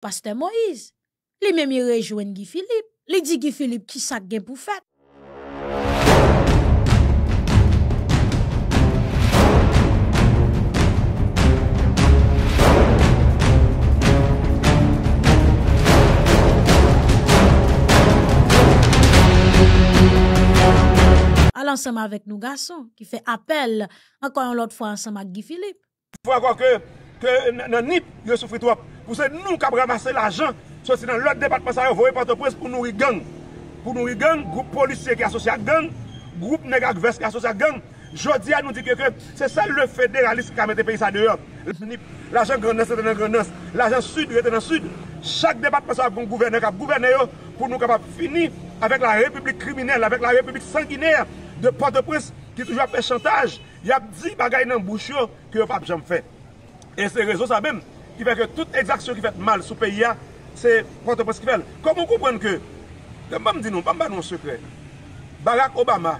Pastè Moïse, li mè mi rejwen Gifilip, li di Gifilip ki sak gen pou fèt. Al ansèm avèk nou gason ki fè apèl ankon lòt fò ansèm ak Gifilip. Fò ak wakè? Ke nan Nip, yo soufri trop. Pwese nou kap ramase la jan, sosi nan lòt depatman sa yo, pou nou yi gang. Pou nou yi gang, group policier ki asosya gang, group negak vers ki asosya gang. Jodi a nou di keke, se sa lò federalist ki a mette peyi sa deyo. Lòt Nip, la jan Grenesse, la jan Sud, lòt enan Sud, chak depatman sa yo, pou nou kap ap fini avèk la republik kriminelle, avèk la republik sanginelle de porte-presse ki toujwa pe chantaj. Yap di bagay nan boucho ki yo pap jom fey. E se rezo sa bèm, ki fè ke tout exaksyon ki fèt mal sou peyi ya, se pwante pwè s'ki fèl. Komon koupwèn ke? Kèm bèm di nou, pèm bèm nou an sekre. Barack Obama,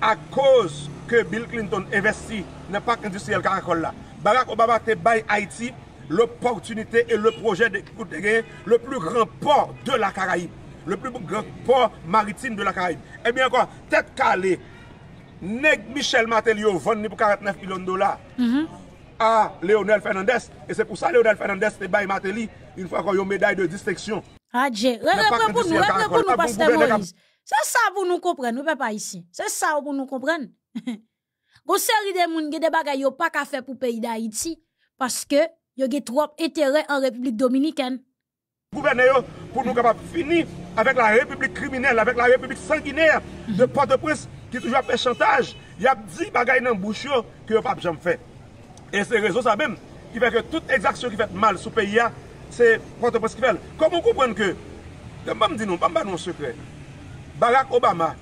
a kòz ke Bill Clinton investi, nè pak industriel karakolla. Barack Obama te bay Haiti l'opportunite e le projè de koutere le plou grand port de la Karaye. Le plou grand port maritime de la Karaye. E eh bèm yon kon, tèt kalè, neg Michel Martel yo, von ni pou 49 pilon dola. Mm-hmm. à Léonel Fernandez. Et c'est pour ça Léonel Fernandez te bail Matéli une fois qu'on a une médaille de distinction. Ah Dieu, reprends pour nous, reprends nous, Pasteur Moïse. C'est ça vous nous comprendre, nous pas ici. C'est ça pour nous comprendre. Vous série de monde qui des bagay yo pas qu'à faire pour pays d'Haïti parce que yo avez trop intérêt en République dominicaine. Gouverneur pour nous capable finir avec la République criminelle, avec la République sanguinaire de mhm. Port-au-Prince qui toujours fait chantage. Il a dit bagay nan bouche que yo pas jamais fait. E se rezo sa bèm, ki fè ke tout exaksyon ki fèt mal sou peyi ya, se pwote pwòs ki fèl. Komon koupren ke, te mbèm di nou, mbèm bèm nou an sekre, Barack Obama,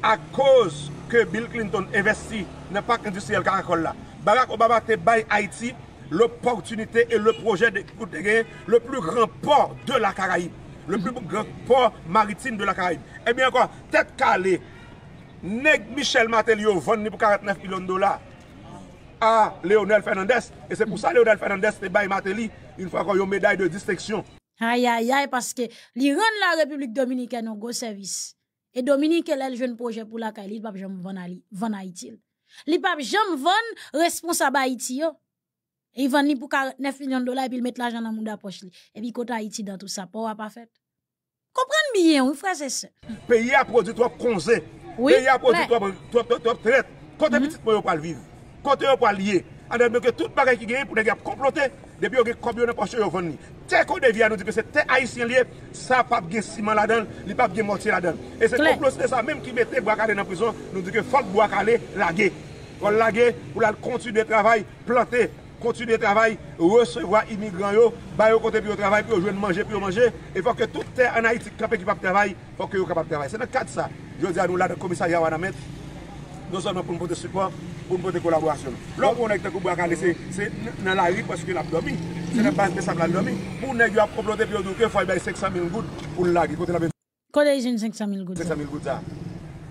a kòz ke Bill Clinton investi, nè pak industriel karakolla. Barack Obama te bay Haiti l'opportunité et le projet de kouterer le plus grand port de la Karaye, le plus grand port maritime de la Karaye. E eh mè an kon, tèt kalè, neg Michel Martel yo, venni pou 49 kilon dola, à Léonel Fernandez. Et c'est pour ça Léonel Fernandez te bail Matéli une fois qu'on a une médaille de distinction. Aïe, aïe, aïe, parce que l'Iran la République Dominicaine un gros service. Et Dominique, elle un jeune projet pour la Cali, il ne peut pas Haïti. Il ne jamais vendre responsable Haïti. Il va ni pour 49 millions de dollars et puis il met l'argent dans à poche. Et puis côté Haïti dans tout ça, pas pas fait. Comprenez bien, oui, frère, c'est ça. Pays a produit trop conseil. Oui. Pays a produit trop traite. Côté mhm. petit, pour ne pas vivre côté pour allier. En même que toute bagaille qui gagne pour les gars comploter depuis que combien de pas yo vendre. tel qu'on devient nous dit que c'est terre haïtien lié, ça pas gain ciment là-dedans, il pas de mortier là-dedans. Et c'est complot ça même qui mettait bois dans la prison, nous dit que faut que laguer. Pour laguer pour la continuer de travail, planter, continuer de travail, recevoir immigrants yo, ba yo côté de travail pour jouer manger pour manger et faut que toute terre en Haïti capable qui pas travail, faut que vous capable travailler. C'est dans cadre ça. Je dis à nous là le commissariat mettre non seulement pour nous porter support, pour nous porter collaboration. L'homme qu'on est avec Koubraka, c'est dans la rue parce que a dormi. C'est la base de ça On a dormi. Pour nous, il a comploté puis il faut 500 000 gouttes pour le laguer. Quand il y a 500 000 gouttes 500 000 gouttes, ça.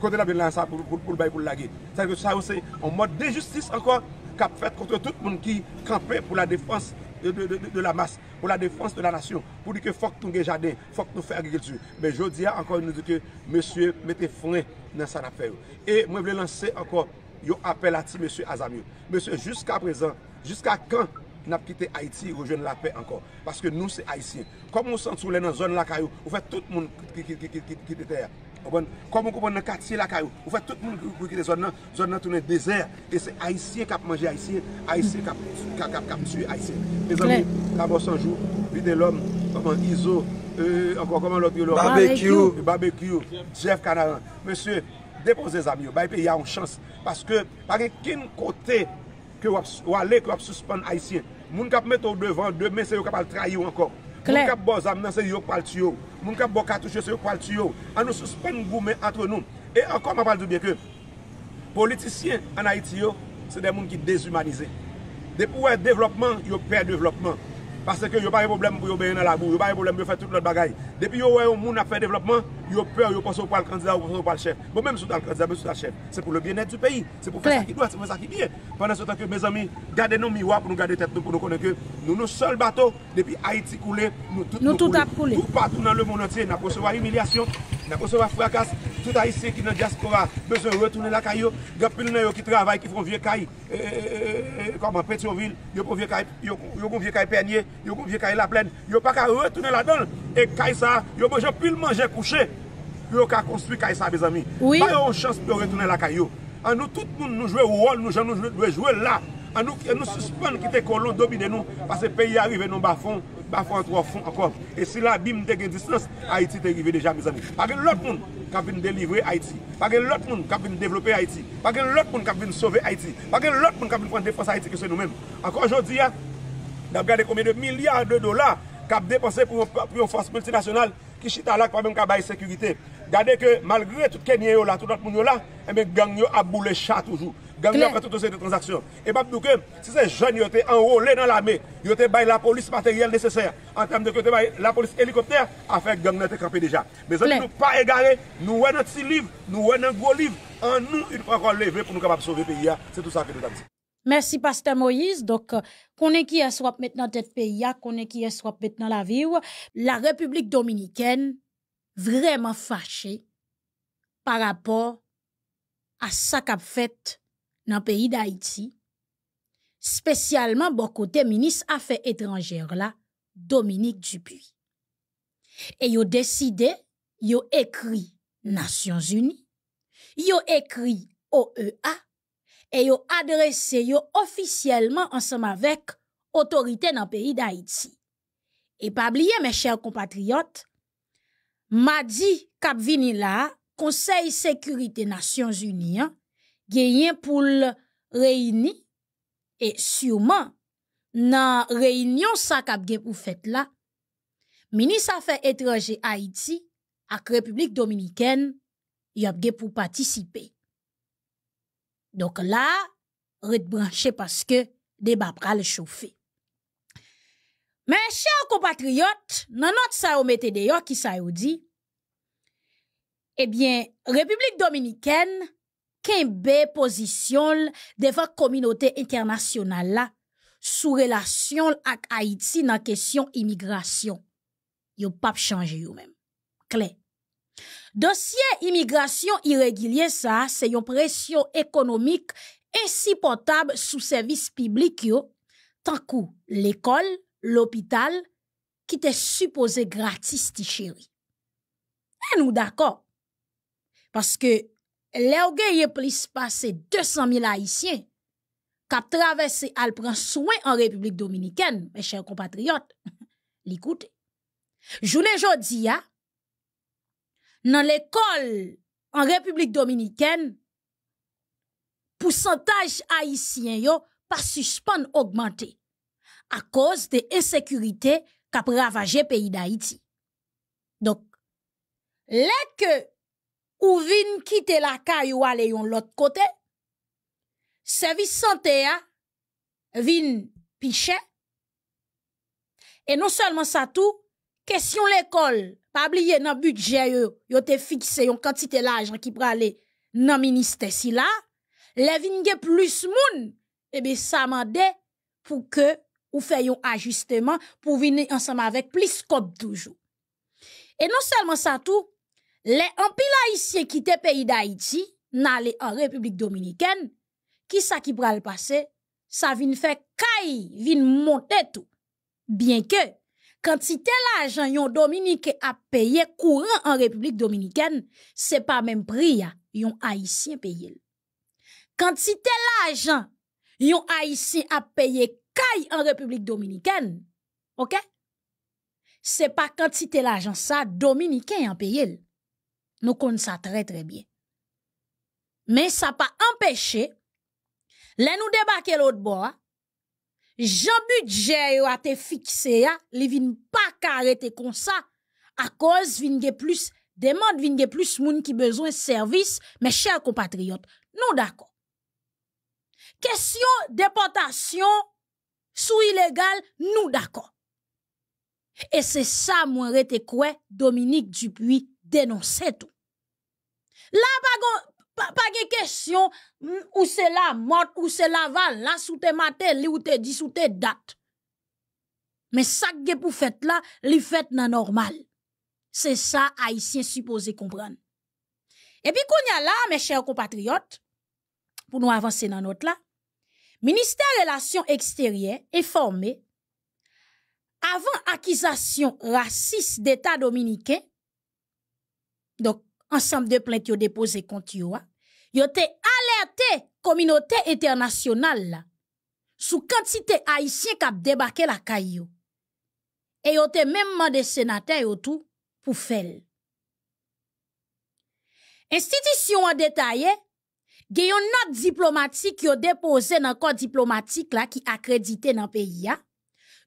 Quand il a lancé pour le bail pour le laguer. C'est-à-dire que ça, c'est un mode d'injustice encore qui a fait contre tout le monde qui campait pour la défense de la masse, pou la defanse de la nation, pou di ke fok tou nge jaden, fok nou fè agil tu. Ben, jodi ya ankon nou di ke, Monsie, mette fwen nan san ap fè yo. E, mwen vle lanse ankon, yo apel ati Monsie Azamio. Monsie, jusqu'a prezant, jusqu'a kan, nap kite Haiti, yo jen la pè ankon. Paske nou se Haitien. Kom moun san toulè nan zon lakay yo, ou fè tout moun kite tè ya. Kou euh, moun kou moun nan katsi la kayou, ou fè tout moun kou kou kile zon nan, zon nan tounen dezer, e se aisyen kap manje aisyen, aisyen kap kap kap tue aisyen. Me zon mi, kabos anjou, vide lom, kou moun Izo, ee, ankon koman lop yo lor, BBQ, BBQ, Jeff Kanaran, monsye, depose zami yo, baype ya an chans, paske, pake kin kote ke wale, ke wap suspande aisyen, moun kap met ou devan, dev mese yo kap al trayi yo ankon. Clair. Mon bon zam, c'est pas pal tuyo. Mon cap cartouches cartouche, c'est pas pal tuyo. A nous suspend entre nous. Et encore, ma parle bien que les politiciens en Haïti, c'est des gens qui déshumanisent. Depuis le développement, ils perdent le développement. Parce que n'ont a pas de problème pour yon dans la boue, n'y a pas de problème pour faire tout le bagaille. Depi yo wè yo moun ap fè developman, yo pèr yo pòsò pò al kandida ou pòsò pò al chèf. Bon mèm sou pò al kandida, mèm sou pò al chèf. Se pou le bènèd du peyi, se pou fè sa ki dwa, se pou fè sa ki dwiye. Panè sou tanke, mèz ami, gade nou miwa pou nou gade tèt nou pou nou konèkè. Nou nou sol batò, depi Haiti koulè, nou tout ap koulè. Nou patounan le moun an tse, nè pòsò vwa humilyasyon, nè pòsò vwa fwakas. Tout a y se ki nan diaspora, bezè rötounen la kayo. Gapil nou yon ki travay yo manje pil manje kouche yo ka konstwi kaysa bezami pa yon chans pou retounen la kanyo an nou tout moun nou jwè ouol nou jan nou jwè jwè la an nou suspèn ki te kolon dobi den nou pase peyi arrive non ba fon ba fon an tro fon ankon e si la bim te gen distance Haiti te give deja bezami pa gen lot moun kap vin delivre Haiti pa gen lot moun kap vin developpe Haiti pa gen lot moun kap vin sove Haiti pa gen lot moun kap vin fwante fwante Haiti ki se nou men ankon jodi ya da gade kome de milyar de dola kap depanse pou yon fons multinasional ki chita lak pa mèm ka bay sekurite. Gade ke malgre tout kenye yo la, tout nat moun yo la, mè eh gang yo abou le cha toujou. Gang yo apre tout ou se te transaksyon. E bap nou ke, se se jen yo te enrole nan la mè, yo te bay la polis materyal neseser an tem de ke yo te bay la polis helikopter a fe gang yo te krepe deja. Mè zan nou pa egare, nou wè nan ti liv, nou wè nan gwo liv, an nou yon pran kwa leve pou nou kap ap sove pe ya. Se tout sa ki nou tam se. Merci, Pasteur Moïse. Donc, qu'on euh, est qui est soit maintenant tête pays, qu'on est qui est soit maintenant la vie. La République dominicaine, vraiment fâchée par rapport à ça qu'a fait dans le pays d'Haïti, spécialement bon côté ministre Affaires étrangères là, Dominique Dupuis. Et ils ont décidé, ils ont écrit Nations Unies, ils ont écrit OEA, et yo adressé yo officiellement ensemble avec autorité dans le pays d'Haïti. Et pas oublier, mes chers compatriotes, m'a dit Conseil sécurité Nations Unies, venu hein, pour le réunir, et sûrement, dans réunion ça a pou là, ministre affaires étrangères Haïti, la République Dominicaine, y a pour participer. Donc là, rete parce que débat pral chauffer. Mes chers compatriotes, dans notre ça ou mette d'ailleurs qui ça ou dit Eh bien, République dominicaine kembe position devant communauté internationale là sous relation avec Haïti dans question immigration. Yo pas changer vous même. Clé. Dossier immigration irrégulier, ça, c'est une pression économique insupportable sous service public, Tant que l'école, l'hôpital, qui était supposé gratis, ti chéri. Et eh, nous d'accord. Parce que, l'orgueil y plus passé 200 000 haïtiens, qui traversé à prend soin en République dominicaine, mes chers compatriotes. L'écoute. Journée jodia, dans l'école en République dominicaine, pourcentage haïtien yo pas suspend augmenté à cause de l'insécurité qui ravagé le pays d'Haïti. Donc, les que ou vin quitter la caille ou aller l'autre côté, service santé a vin piché. Et non seulement ça tout, question l'école pas oublier dans budget yo yo fixé une quantité l'argent qui pourrait aller dans ministère si là les plus moun et eh bien, ça mandé pour que ou ajustement pour venir ensemble avec plus scope toujours et non seulement ça tout les empire haïtien qui te pays d'Haïti n'allaient en République dominicaine qui ça qui pourrait le passer ça vient faire caille vient monter tout bien que Quantité l'argent yon Dominique a payé courant en République dominicaine, c'est pas même prix yon haïtien payé. Quantité l'argent yon haïtien a payé caille en République dominicaine. OK? C'est pas quantité l'argent ça dominicain a payé. Nous connaissons ça très très bien. Mais ça pas empêché les nous débarquer l'autre bord un budget yo a te fixé, ya, li vin pa karete kon sa, a cause vin ge plus demande, vin ge plus moun ki besoin service, mes chers compatriotes, nou d'accord. Question déportation sous nous, nous d'accord. Et c'est ça, moi rete kwe Dominique Dupuis tout. tout La bagon pas pas question ou c'est la mort, ou c'est la val, la sous tes mater, li ou te dis sous tes dates mais ça que pou fête là li fête nan normal. ça haïtien supposé comprendre et puis qu'on y a là mes chers compatriotes pour nous avancer dans notre là Ministère Relations extérieures est formé avant accusation raciste d'État dominicain. Donc, ensemble de plaintes yo déposé contre yo. Hein. Yo te alerté communauté internationale sous quantité haïtien qui a débarqué la caillou. Et yo avez même mandé sénateur tout pour faire. Institution en détaillé, a une note diplomatique yo déposé dans corps diplomatique là qui accrédité dans le pays Le hein.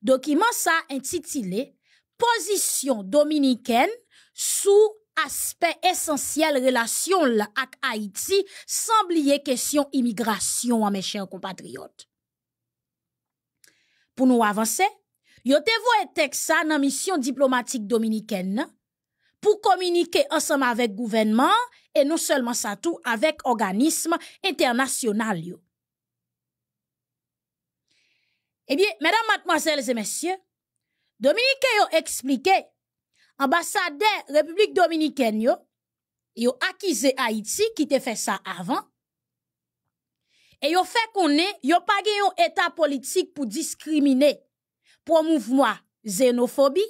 Document ça intitulé Position dominicaine sous aspect essentiel relation avec Haïti sans oublier question immigration, hein, mes chers compatriotes. Pour nous avancer, yo te voye mission diplomatique nan pour diplomatique ensemble pour communiquer ensemble gouvernement et non seulement avec selman sa Eh bien, organisme international et eh bien, mesdames, mademoiselles et ambassade République Dominicaine yo, yo Haïti qui te fait ça avant. Et yo fait qu'on est, yo pas un état politique pour discriminer, pour mouvement xénophobie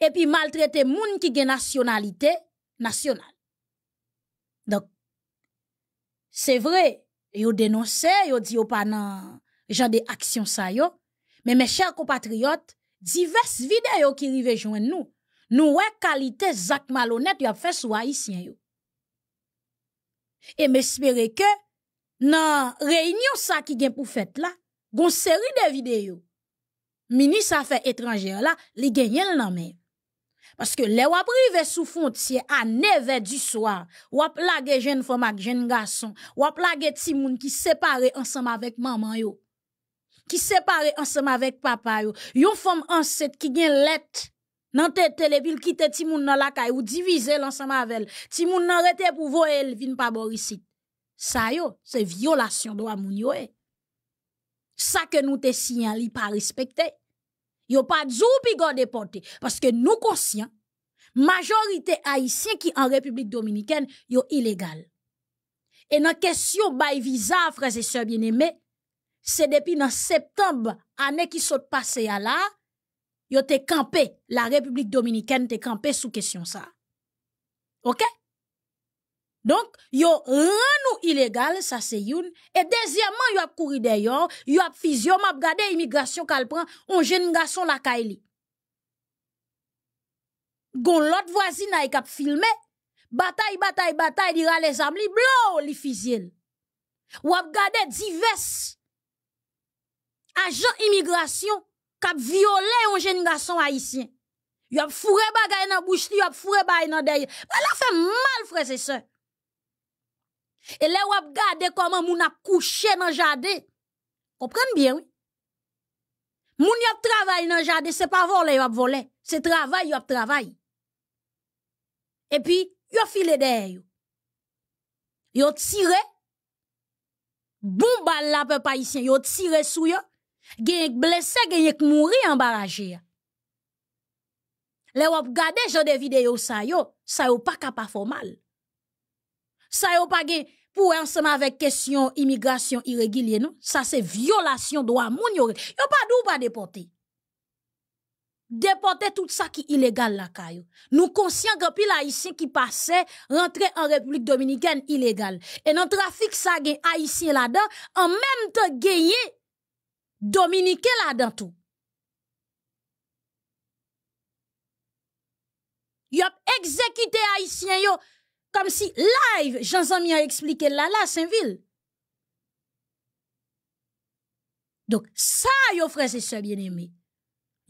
et puis maltraiter moun qui gen nationalité nationale. Donc c'est vrai, yo dénoncé, yo dit yo pas nan genre des ça yo, mais mes chers compatriotes, diverses vidéos qui rive joindre nous nous, ouais, qualité, Zach Malhonnête, y a fait soi haïtien, yo. Et j'espère que, dans réunion, ça qui vient pour fête, là, une série de vidéos, ministre affaires étrangères, là, li Parce que, les wap sous frontière à 9 du soir, wap des jeune femme avec jeune garçon, wap lage ti moun qui séparé ensemble avec maman, yo. Qui séparé ensemble avec papa, yo. Yon femme enceinte qui gagne lettre, nan tete le pil kite ti moun nan kay ou divise l'ensemble avel, ti moun nan rete pou voye el vin pa borisit. Sa yo, se violation droit moun yo e. Eh. Sa ke nou te siyan li pa respecte. yo pa dzou pi gwa depote, que nou konsyen, majorite haïtien ki en République Dominicaine, yo illégal. Et nan question bay et sœurs bien-aimés, se depuis nan septembre, année qui saute passé à la, yo te campé, la République dominicaine te campé sous question ça. OK? Donc, yo ran nous illégal, ça c'est une. Et deuxièmement, yo a couru d'ailleurs, yo a fisio, immigration qu'elle prend, un jeune garçon la kaili. Gon l'autre voisine a filmé, bataille, bataille, bataille, dira les amis, blo, li fisiel. Ou a divers agents immigration, kap viole yon jeune garçon haïtien. Yon foure fouré bagay nan bouche li, yon fouré bagay nan deye. Mais la fait mal, frère, c'est ça. Et là, wap gade comment moun ap couché dans jardin. Comprenez bien, oui. Moun yon travail dans jardin, c'est pas voler, yon voler. C'est travail, yon travail. Et puis, yon file derrière yon. Yon tire, bon balle la peuple haïtien, yon tire sou yon. Gen blessé, gen mourir en barrage. Le wap gade genre de vidéo sa yo, sa yo pas kapa faire mal. Sa yo pas gen pour ensemble avec question immigration irrégulière non, ça c'est violation droit moun yo. Yo pas d'ou pa déporter. Déporter tout ça qui illégal la kayo. Nous conscients que pile haïtien qui passait rentrer en République dominicaine illégal. Et dans trafic ça gen haïtien là-dedans en même temps gagner là la dans tout Yop exécuté haïtien yo comme si live, j'en ai expliqué a là là là Saint-Ville. ça, ça yo et sœurs bien aimés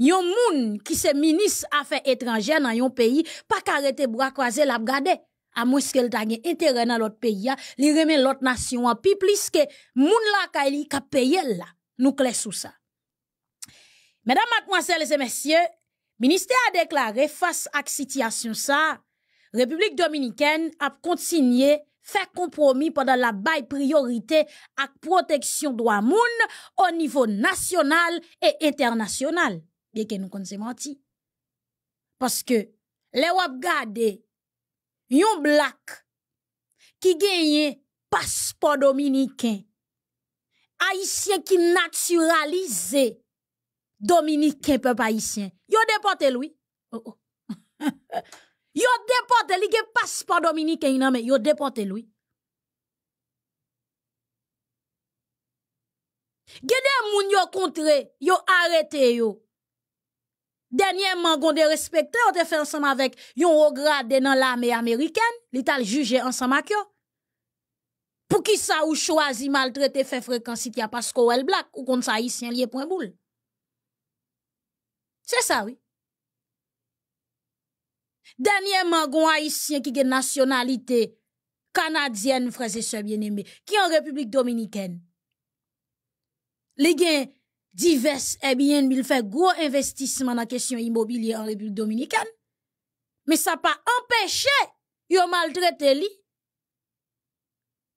Yon moun qui se ministre affaires étrangères dans yon pays pa karete vous la bgade. A moins ke l gen intérêt l'autre pays, hein. li remet l'autre nation an, pi moun la ka li ka vous. la nous clés sous ça. Mesdames, mademoiselles et messieurs, le ministère a déclaré face à cette situation la République dominicaine a continué faire compromis pendant la baille priorité à protection droit monde au niveau national et international. Bien que nous pas menti. Parce que, les ont gardé yon black, qui gagne passeport dominicain, Haïtien qui naturalize dominicain peuple haïtien Yo depote lui. Oh oh. yo depote li gen paspa Dominiken inan mais Yo depote lui Gede moun yo kontre, yo arrêté yo. Dernièrement, mangon de respecté, on te fait ensemble avec yon haut gradé dans l'armée américaine, l'ital jugé ensemble avec yo. Pour qui ça ou choisi maltraiter fait fréquence y a parce qu'on black ou contre ça haïtien lié point boule. C'est ça oui. Dernièrement, gon haïtien qui a nationalité canadienne frères et sœurs bien-aimés qui en République dominicaine. Les gens divers et bien il fait gros investissement dans la question immobilière en République dominicaine. Mais ça pas empêché yo maltraiter li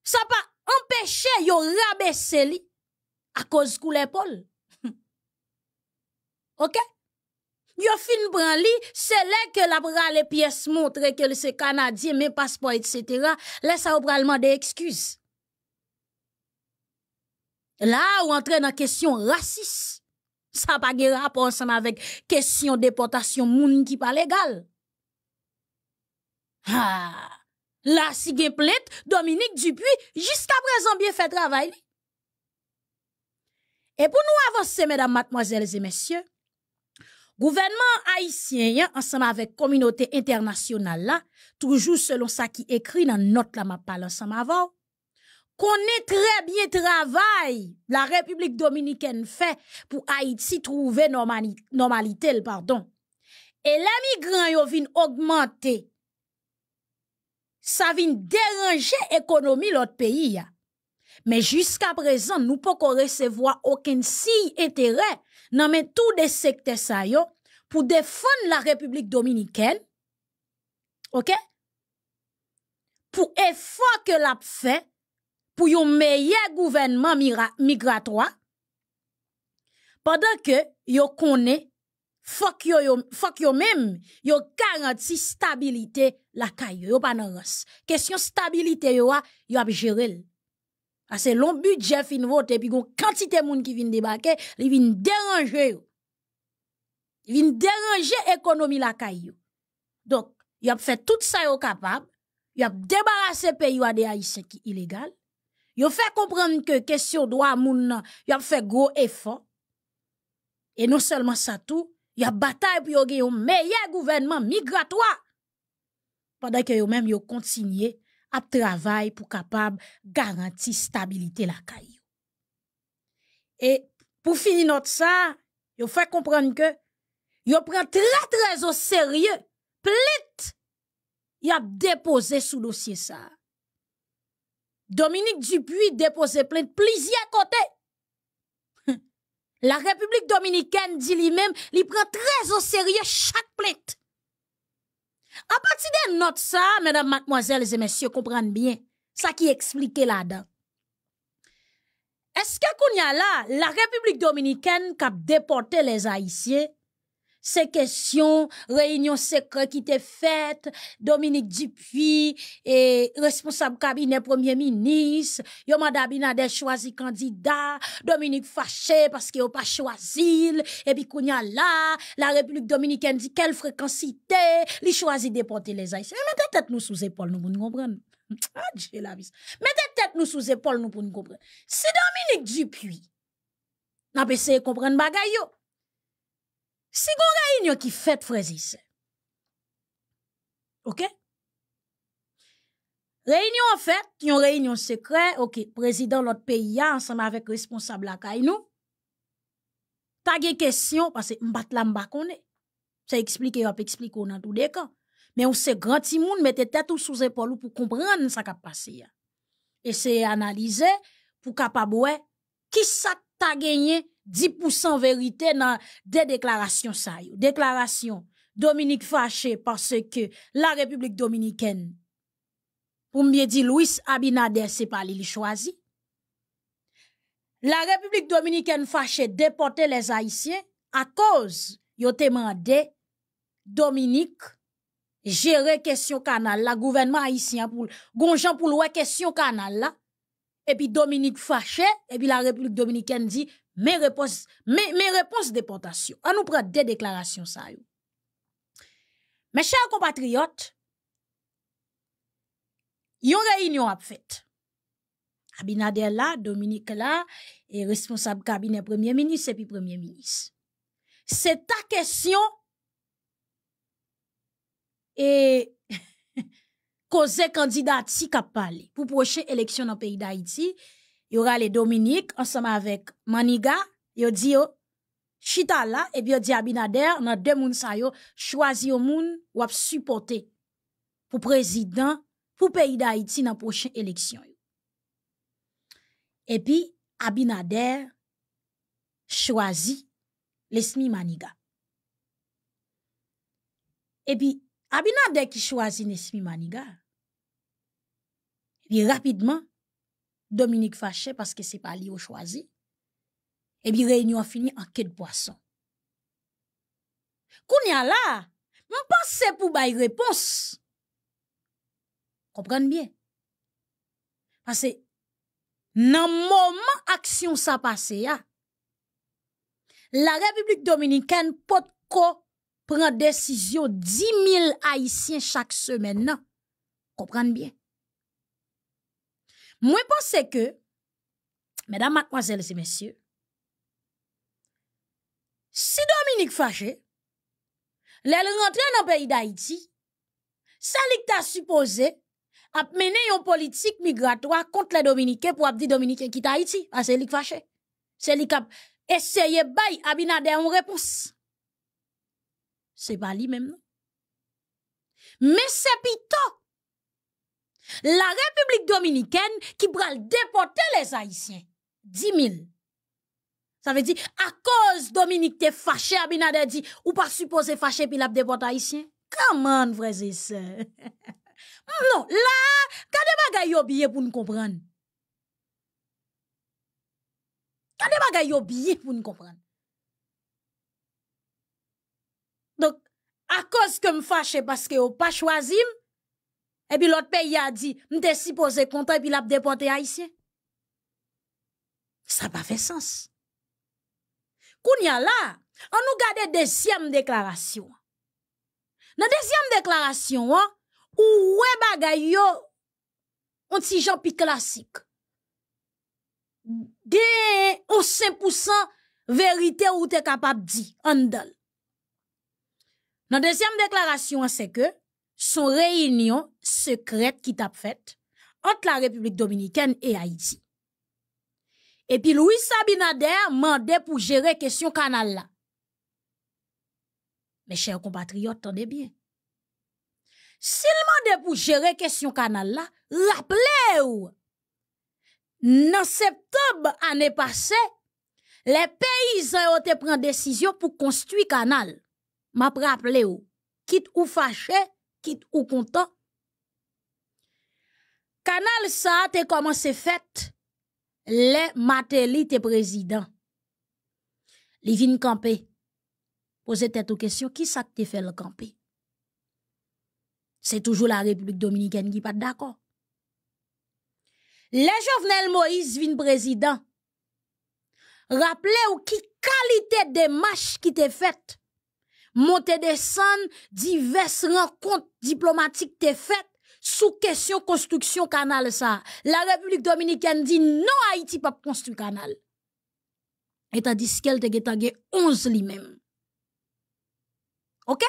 ça pas empêcher yo rabaisser li à cause de l'épaule. OK? Yo fin bran li, c'est là que la les pièces montre que c'est canadien, mais passeport, etc. Là, ça bralement des excuses. Là, on entre dans question raciste. Ça pas de rapport ensemble avec question déportation moun qui pas légal. Ah la si Dominique Dupuis, jusqu'à présent bien fait travail. Et pour nous avancer, mesdames, mademoiselles et messieurs, gouvernement haïtien, hein, ensemble avec communauté internationale là, toujours selon ça qui écrit dans notre la m'a parle ensemble avant, connaît très bien travail la République dominicaine fait pour Haïti trouver normalité, pardon. Et les migrants ont augmenter ça vient déranger l'économie l'autre pays. Mais jusqu'à présent, nous ne pouvons recevoir aucun signe intérêt dans tous les secteurs pour défendre la République dominicaine. OK Pour effort que l'a fait pour un meilleur gouvernement migratoire. Pendant que, yo connaît, fuck yo yo fuck yo même yo garanti stabilité la caillou yo pas dans question stabilité yo a ah, yo a gérer ah, c'est long budget fin voter puis une quantité moun qui vient débarquer ils vient déranger Ils vient déranger économie la caillou donc il a fait tout ça yo capable il a débarrassé pays a des haïtiens qui illégal il fait comprendre que question droit moun il a fait gros effort et non seulement ça tout y a bataille pour yon un meilleur gouvernement migratoire. Pendant que yon même yon continue à travailler pour capable garantir stabilité la caille. Et pour finir notre ça, yon fait comprendre que yon prend très très au sérieux plit y a déposé sous dossier ça. Dominique Dupuis dépose plainte plusieurs côtés la République Dominicaine dit lui-même, il prend très au sérieux chaque plainte. À partir des notes ça, mesdames, mademoiselles et messieurs, comprennent bien ça qui explique là-dedans. Est-ce que y a là, la République Dominicaine qui a déporté les Haïtiens, ces questions, réunion secrètes qui étaient faites, Dominique Dupuis, et responsable cabinet, premier ministre, yo manda binade choisi candidat Dominique fache, paske et puis qu'on y là, la, République dominicaine dit quelle fréquence c'était. li choisi déporter les haïtiens. Mais tête tête nous sous épaules, nous pouvons comprendre. Ah, j'ai la vis. Mwen tête nous sous Si Dominique Dupuis, n'a pas essayé de comprendre yo, c'est une réunion qui fait Frésis, ok? Réunion en fait, une réunion secret, ok, président de l'autre pays hein, ensemble avec responsable la kay T'as ta gen question, parce que mbat la mba expliqué, Ça explique, on explique on dans tout des cas. Mais on se grand ti moun, mette tête sous sous épaule pour comprendre ce qui passé. Et hein. c'est analyser pour capable qui ça t'a gagné 10% vérité dans des déclarations ça Déclaration Dominique fâché parce que la République dominicaine pour mieux dire Louis Abinader c'est pas lui choisi. La République dominicaine fâchée déporter les haïtiens à cause yo demandé Dominique gérer question canal la gouvernement haïtien pour gonjan pour question canal là et puis Dominique fâché et puis la République dominicaine dit mes réponses, mes, mes réponses déportation. On nous prend des déclarations, ça. Mes chers compatriotes, yon réunion a fait. Abinader là, Dominique là, et responsable cabinet premier ministre et puis premier ministre. C'est ta question et cause candidat si a pour prochaine élection dans le pays d'Haïti yo les Dominique ensemble avec Maniga, yo di yo chita et puis di Abinader nan deux moun sa yo choisi yo moun ap supporter pour président pour pays d'Haïti dans prochaine élection. Et puis Abinader choisi Lesmi Maniga. Et puis Abinader qui choisit Lesmi Maniga. Et rapidement Dominique fâché parce que c'est pas lui au choisi. Et puis réunion fini en quête de poisson. a là, c'est pour bail réponse. Comprenez bien. Parce que le moment action ça passé la République dominicaine peut prendre prend décision 10 000 haïtiens chaque semaine Comprenez bien. Moi pense que mesdames mademoiselles et messieurs si Dominique fâché l'elle rentre dans le pays d'Haïti ça a supposé mener une politique migratoire contre les dominicains pour dire Dominique quitte Haïti ah, c'est lui qui a essayé bail Abinader en réponse c'est pas lui même non mais c'est plutôt La Republik Dominikèn ki pral depote les Haitien. 10.000. Sa ve di, a koz Dominik te fache abinade di, ou pa suppose fache pil ap depote Haitien? Kaman vreze se? Non, la, kade bagay yo biye pou nou kompran? Kade bagay yo biye pou nou kompran? Dok, a koz ke m fache paske ou pa chwazim, epi lot pe yi a di, mte si pose konta epi lap depote a isye. Sa pa fe sens. Koun ya la, an nou gade desyem deklarasyon. Nan desyem deklarasyon an, ou we bagay yo, an ti jopi klasik. De, on se pousan, verite ou te kapap di, an dal. Nan desyem deklarasyon an se ke, son réunion secrète qui t'a faite entre la République dominicaine et Haïti. Et puis Louis Sabinader demandé pour gérer question canal là. Mes chers compatriotes, attendez bien. S'il demandé pour gérer question canal là, rappelez-vous, en septembre année passée, les paysans ont pris décision pour construire canal. M'a rappelé ou, quitte ou fâché, ou content. Canal ça comment commencé fait les Mateli et président. les vin campé. Posez tête aux questions qui ça fait le campé. C'est toujours la République dominicaine qui pas d'accord. Les Jovenel Moïse vin président. Rappelez ou qui qualité de marche qui te faite des descendre diverses rencontres diplomatiques t'es faites sous question construction canal ça la république dominicaine dit non haïti pas construire canal et tandis qu'elle te t'as 11 lui-même OK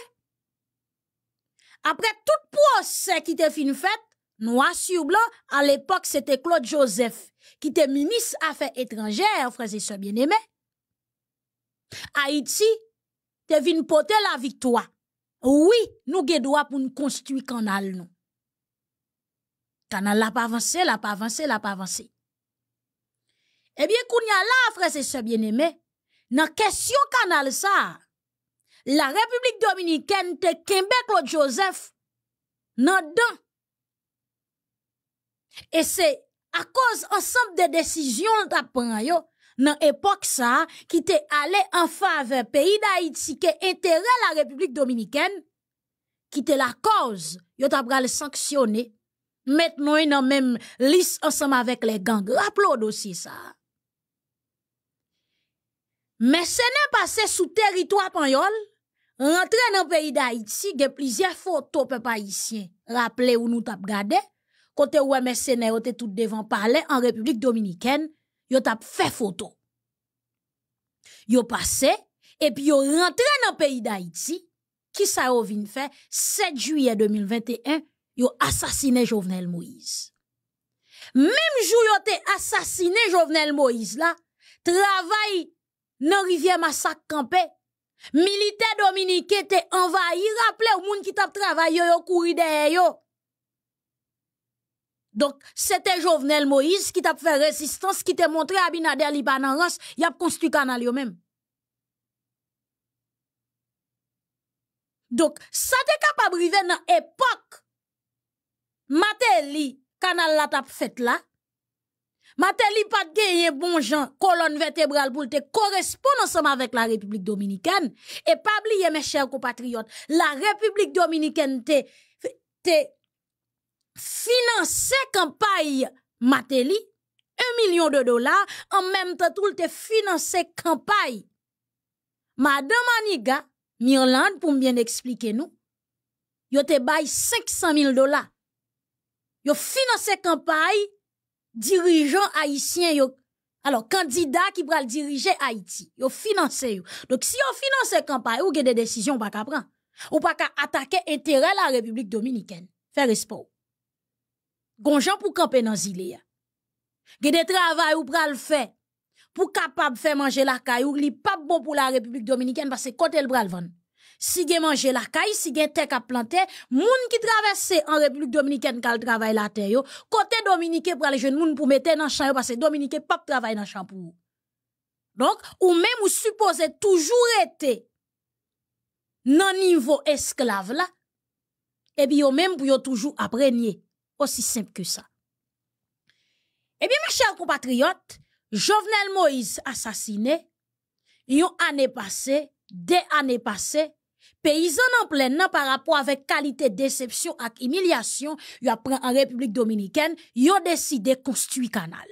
après tout procès qui t'est fin fait noir sur blanc à l'époque c'était Claude Joseph qui était ministre affaires étrangères frères et sœurs bien-aimés Haïti te vin pote la victoire. Oui, nou ge droit pou nou canal. canal nou. Kanal la pa avancé, la pa avancé, la pa avanse. Ebyen eh bien kounya la, frese bien aimé. nan question Canal ça. la République dominicaine, te kembe Claude Joseph nan dan. Et c'est à cause, ensemble, des décisions ta a yo, dans l'époque ça, qui était allé en faveur pays d'Haïti, qui intérêt la République dominicaine, qui était la cause, qui t'a sanctionné, Maintenant, dans la même liste ensemble avec les gangs. Rappelons aussi ça. Mais ce n'est pas sous territoire panyol, Rentrer dans pays d'Haïti, il y a plusieurs photos, peuple haïtien. Rappelez où nous t'a regardé. Côté où e MSN étaient tout devant parler en République dominicaine, yo tap fè foto. Yo et puis yo dans le pays d'Haïti, Qui sa yo vin fè, 7 juillet 2021, yo assassiné Jovenel Moïse. Même jour yo ont assassiné Jovenel Moïse là, travail, nan rivière massacre militaire Militaire dominicain te rappelez rappelez les moun qui tap travay yo yo kouri derrière yo, donc, c'était Jovenel Moïse qui t'a fait résistance, qui t'a montré à en Rance, il a construit canal lui-même. Donc, ça t'est capable d'arriver dans l'époque. le canal la t'a fait là. Mateli pas gagner bon gens, colonne vertébrale pour te correspondre ensemble avec la République dominicaine. Et pas oublier, mes chers compatriotes, la République dominicaine te, financer campagne Mateli, un million de dollars, en même temps tout te financé campagne. Madame Aniga, Mirland, pour bien expliquer nous, yo te 500 000 dollars. Yo financé campagne, dirigeant haïtien Alors, candidat qui le diriger Haïti. Yo financé Donc, si on financez campagne, ou avez des décisions pas qu'à ne Ou pas attaquer attaquer intérêt la République Dominicaine. Faire espoir gonjan pou camper nan zile ya. des travail ou pral fè, pou kapab fè la caille ou li pas bon pour la République dominicaine parce que kote le pral van. Si manger la caille, si ge tek ap plante, moun ki traverse en République dominicaine kal travay la te yo, côté dominicain pral jen moun pou mette nan chan yo, parce que dominicain travay nan chan pou yo. Donc, ou même ou suppose toujours être nan niveau niveau la, eh bien yo même pou yo toujours aprenye. Aussi simple que ça. Eh bien, mes chers compatriotes, Jovenel Moïse assassiné, yon année passée, des années passées, paysan en plein nan par rapport avec qualité déception et humiliation, yon apprend en République Dominicaine, yon décidé construire canal.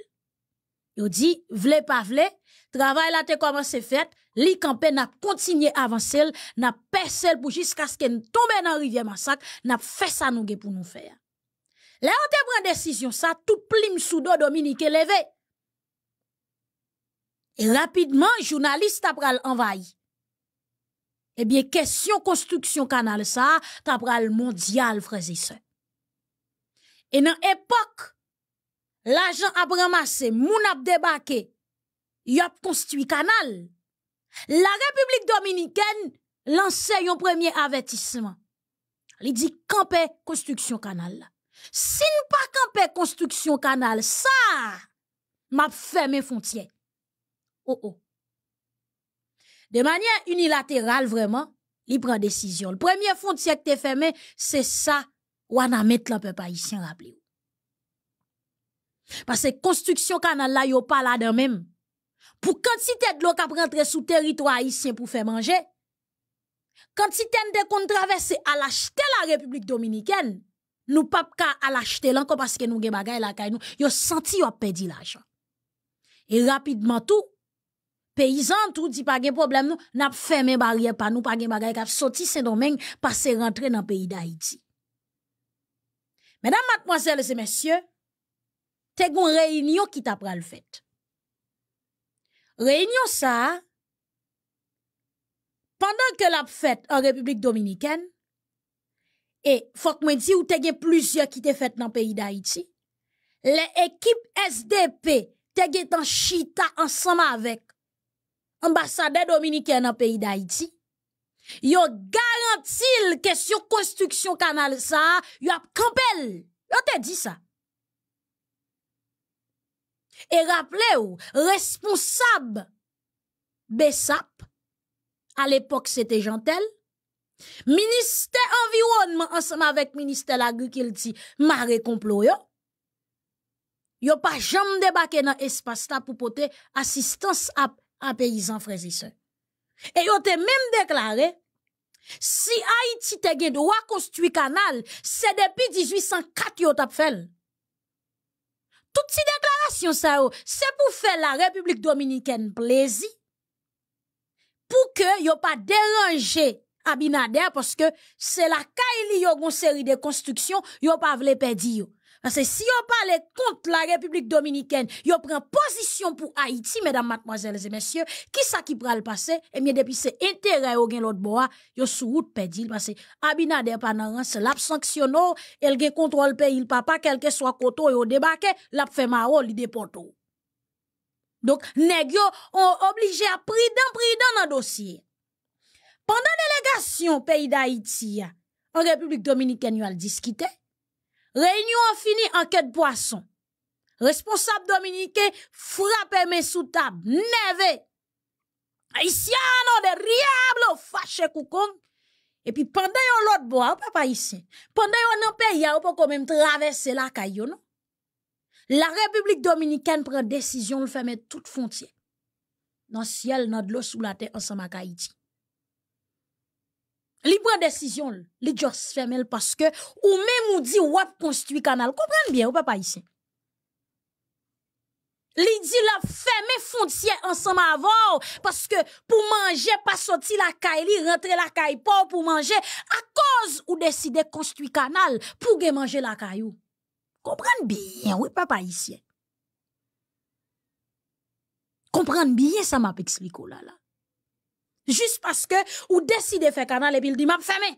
Yon dit, vle pas vle, travail là te commencé fait, li campé n'a continué avancer, n'a percé pour jusqu'à ce qu'elle tombe dans rivière massacre, n'a fait ça nous pour nous faire. Le ça te tout plim sous do Et rapidement, rapidement, journaliste jounalist ap Eh question question construction ça ça, le mondial pral Et dans l'époque, l'agent a l'argent a ramassé, moun il a construit construit canal. La République dominicaine lance un premier avertissement. Il dit, campé construction canal. Si ne pa pas construire ça ça ça ferme frontière Oh oh. De manière unilatérale vraiment, libre prend décision. Le premier frontière qui c'est ça c'est ça a ça la mettre peuple peuple rappelez Parce que construction canal là, yo pas là de même. Pour quantité de l'eau qui rentre sous territoire haïtien pour faire manger, quantité de qu'on à l'acheter la République dominicaine, Nou pap ka alachte lan, ko paske nou gen bagay lakay nou, yo santi yo ap pedi lachan. E rapidman tou, peyizan tou, di pa gen problem nou, nap fe men barye pa nou, pa gen bagay kap soti sen domen, pase rentre nan peyi da iti. Mèdam matmoazèles et mèsyè, te goun reynyon ki tapra l fèt. Reynyon sa, pandan ke l ap fèt an republik dominiken, Et faut que moi ou t'as plusieurs qui t'ont fait dans le pays d'Haïti. Les équipes SDP en chita ensemble avec ambassadeur dominicain dans le pays d'Haïti. Yo garantil que sur construction canal ça, yo e a campel. Yo dit ça. Et rappelez-vous, responsable BESAP, à l'époque c'était Gentel, Ministère environnement ensemble avec ministère l'agriculture, maré complot yo. Yo pas jamais débarqué dans espace là pour porter assistance à, à paysans frères et Et yo même déclaré si Haïti te gen droit construit canal, c'est depuis 1804 yo t'a fait. Toutes ces déclarations, ça c'est pour faire la République dominicaine plaisir pour que yo pas déranger Abinader parce que c'est la caille a une série de construction yo pas vle perdre Parce que si on parle contre la République dominicaine, yo prend position pour Haïti, mesdames, mademoiselles et messieurs, qui ça qui pral passer? Eh bien, depuis c'est intérêt au gen l'autre bois, yo sous route parce que Abinader pendant l'a sanctionné, elle gain contrôle pays, papa, quel que soit koto, yo débarqué, l'a fait maro, li déporto. Donc, nèg yo, on obligé à prier dans dans dossier. Pendant délégation pays d'Haïti, en République dominicaine, nous discuté. Réunion a fini de poisson. Responsable dominicain frappe mes sous table. Neve. Haïtien, de riable, fâché koukong. Et puis, pendant yon l'autre bois, papa ici. Pendant yon nan pays, ou pas traverser la caillou, La République dominicaine prend décision de fermer toute frontières. Dans le ciel, dans l'eau sous la terre, ensemble avec Haïti. Li prend décision, li just fermel parce que ou même ou dit qu'on construit canal. comprenez bien ou papa ici. Li dit la fermer frontière ensemble avant parce que pour manger pas sortir la caille, li rentrer la caille pour manger à cause ou décider construit canal pour manger la caille. Comprenez bien oui papa ici. Comprendre bien ça m'a expliqué oh là là. Jist paske ou deside fek anan le pil di map feme.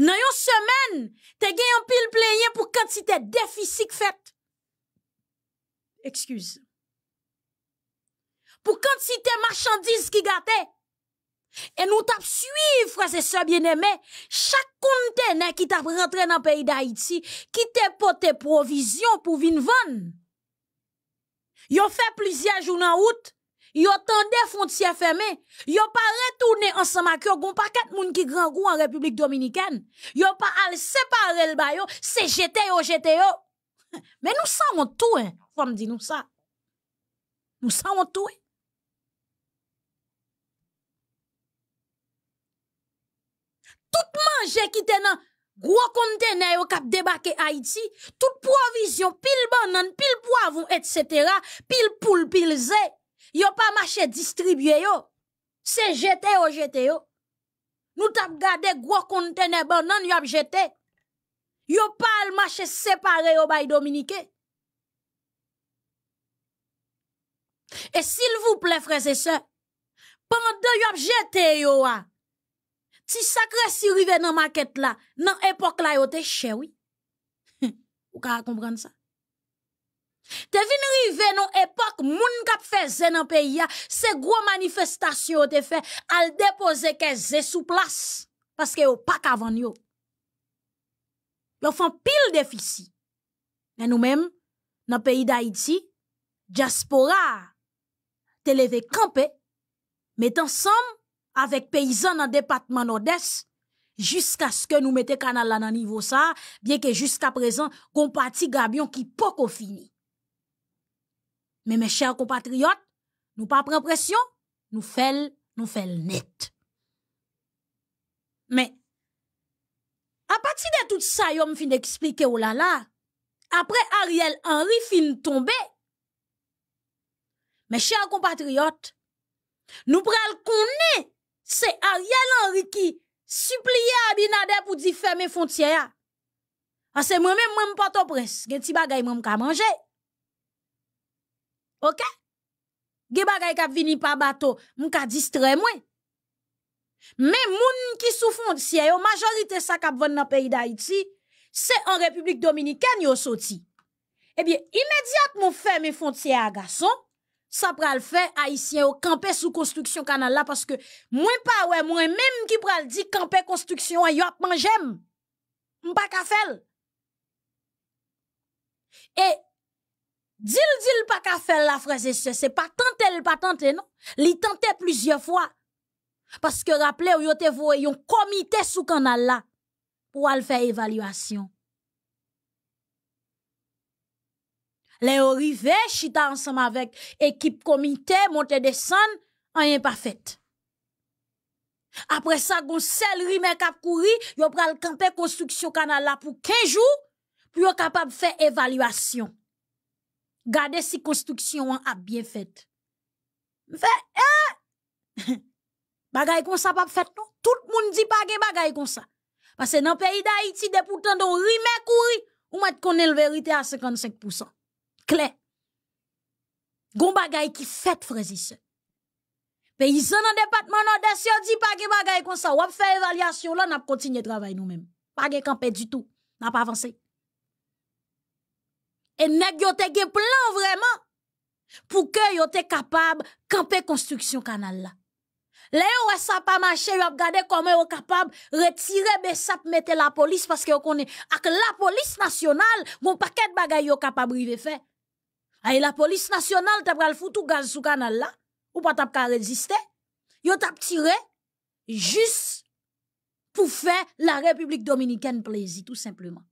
Nan yon semen, te gen yon pil plenye pou kantite defisik fet. Ekskuse. Pou kantite marchandise ki gate. E nou tap suiv fra se se bieneme. Chak kontene ki tap rentre nan peyi da iti. Ki te pot te provizyon pou vin von. Yon fe plizye jounan oute. yo tande frontière fermée, yo pas retourné ensemble avec yo, gon pas quatre moun ki grand en République dominicaine. Yo pas al séparer le bayo, c'est jeté yo, jeté yo. Mais nous savons tout, hein. Faut me dire nous ça. Nous savons tout. Hein. Tout manje qui dans nan gros conteneur yo kap débarquer Haïti, toute provision, pile banane, pile poivron, etc., pile poule, pile zé. Yo pa mache distribye yo, se jete yo jete yo. Nou tap gade gwo kontene bon nan yo ap jete, yo pa al mache separe yo bay Dominike. E sil vou ple frese se, pande yo ap jete yo wa, ti sakre sirive nan maket la, nan epok la yo te chewi. Ou ka a komprende sa. Te vin rive nou epak, moun kap fe ze nan peyi ya, se gwo manifestasyon te fe, al depoze ke ze sou plas, paske yo pak avan yo. Lo fan pil defisi. Men nou men, nan peyi da iti, diaspora, te leve kampe, met ansam, avek peyizan nan departman odes, jiska sken nou mette kanal la nan nivou sa, bieke jiska prezan, kompati gabyon ki poko fini. Mais mes chers compatriotes, nous pas pression, nous faisons nous faisons net. Mais, à partir de tout ça, yo fin d'expliquer ou là là, après Ariel Henry fin tombé, mes chers compatriotes, nous le connaître, c'est Ariel Henry qui supplia Abinader pour dire fermer frontières. Parce moi-même, je ne pas au prince. manger. OK? Ge bagay kap vini pa bato, mka distre mwen. Men moun ki sou foncier yo, majorité sa kap vende nan pays d'Haïti, c'est en République Dominicaine yo Soti. Eh bien, immédiatement ferme foncier à garçon, ça pral faire haïtien au camper sous construction canal parce que moins pas ouais moins même qui pral dit camper construction yo ap mangem. M'pa ka fel. Et Dil-dil pa ka fel la freze se, se pa tante le pa tante, non? Li tante plizye fwa. Paske rappele ou yo te vwe yon komite sou kanal la pou al fe evalwasyon. Le yo rive, chita ansam avek ekip komite, monte de san, an yon pa fete. Apre sa gon sel ri men kap kouri, yo pral kante konstruksyon kanal la pou kejou, pou yo kapab fe evalwasyon. Gardez si construction a bien fait. Fait, eh! bagay kon sa pap fèt non? Tout moun di gen bagay kon sa. dans nan pays d'Haïti, pou depoutan don rime kouri, ou met konen le vérité à 55%. Kle. Gon bagay ki fèt frezise. Paysan nan département nan desyo di gen bagay kon sa. On fè evalyasyon la, nap nous travail. nou Pa gen pas du tout. n'a pas avancé et nèg yo te gen plan vraiment pour que yo te capable camper construction canal là. Là ouais ça pas marché, yo regardé comment yo capable retirer de mettre la police parce que yo connaît avec la police nationale mon paquet de bagaille yo capable rive faire. Et la police nationale t'a pral foutou gaz sous canal là ou pas t'a pas résister. Yo t'a tiré juste pour faire la République dominicaine plaisir tout simplement.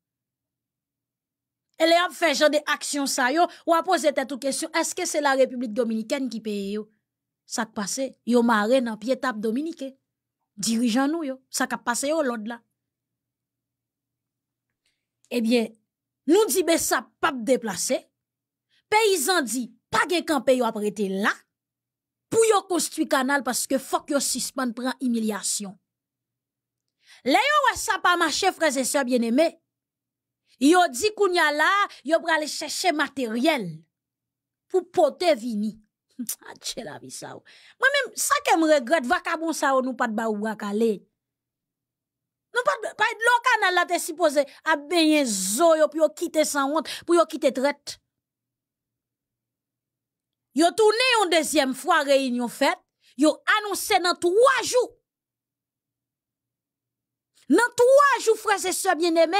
e le ap fè jan de aksyon sa yo, ou ap pose tètou kèsyon, eske se la Republik Dominikèn ki peye yo, sak pase, yo mare nan pi etap Dominikèn, dirijan nou yo, sak ap pase yo lòd la. Ebyen, eh nou dibe sa pap deplase, peyizan di, pa gen kanpe yo ap rete la, pou yo konstwi kanal, paske fòk yo sisman pran imilyasyon. Le yo wè sa pa manche, frèzè sa bienemè, Yo di y ya la, yo aller chercher matériel pour porter vini. Atche ah, la vi sa ou. ça que sa ke m regret, vakabon sa ou pas pat ba ou wakale. pas. pas de lo kanal la te Il a benye zo yo sans honte, kite quitter traite. pou yo kite Yo tourné une deuxième fois réunion faite, yo annoncé dans trois jours. Dans trois jours, frères et sœurs bien-aimés,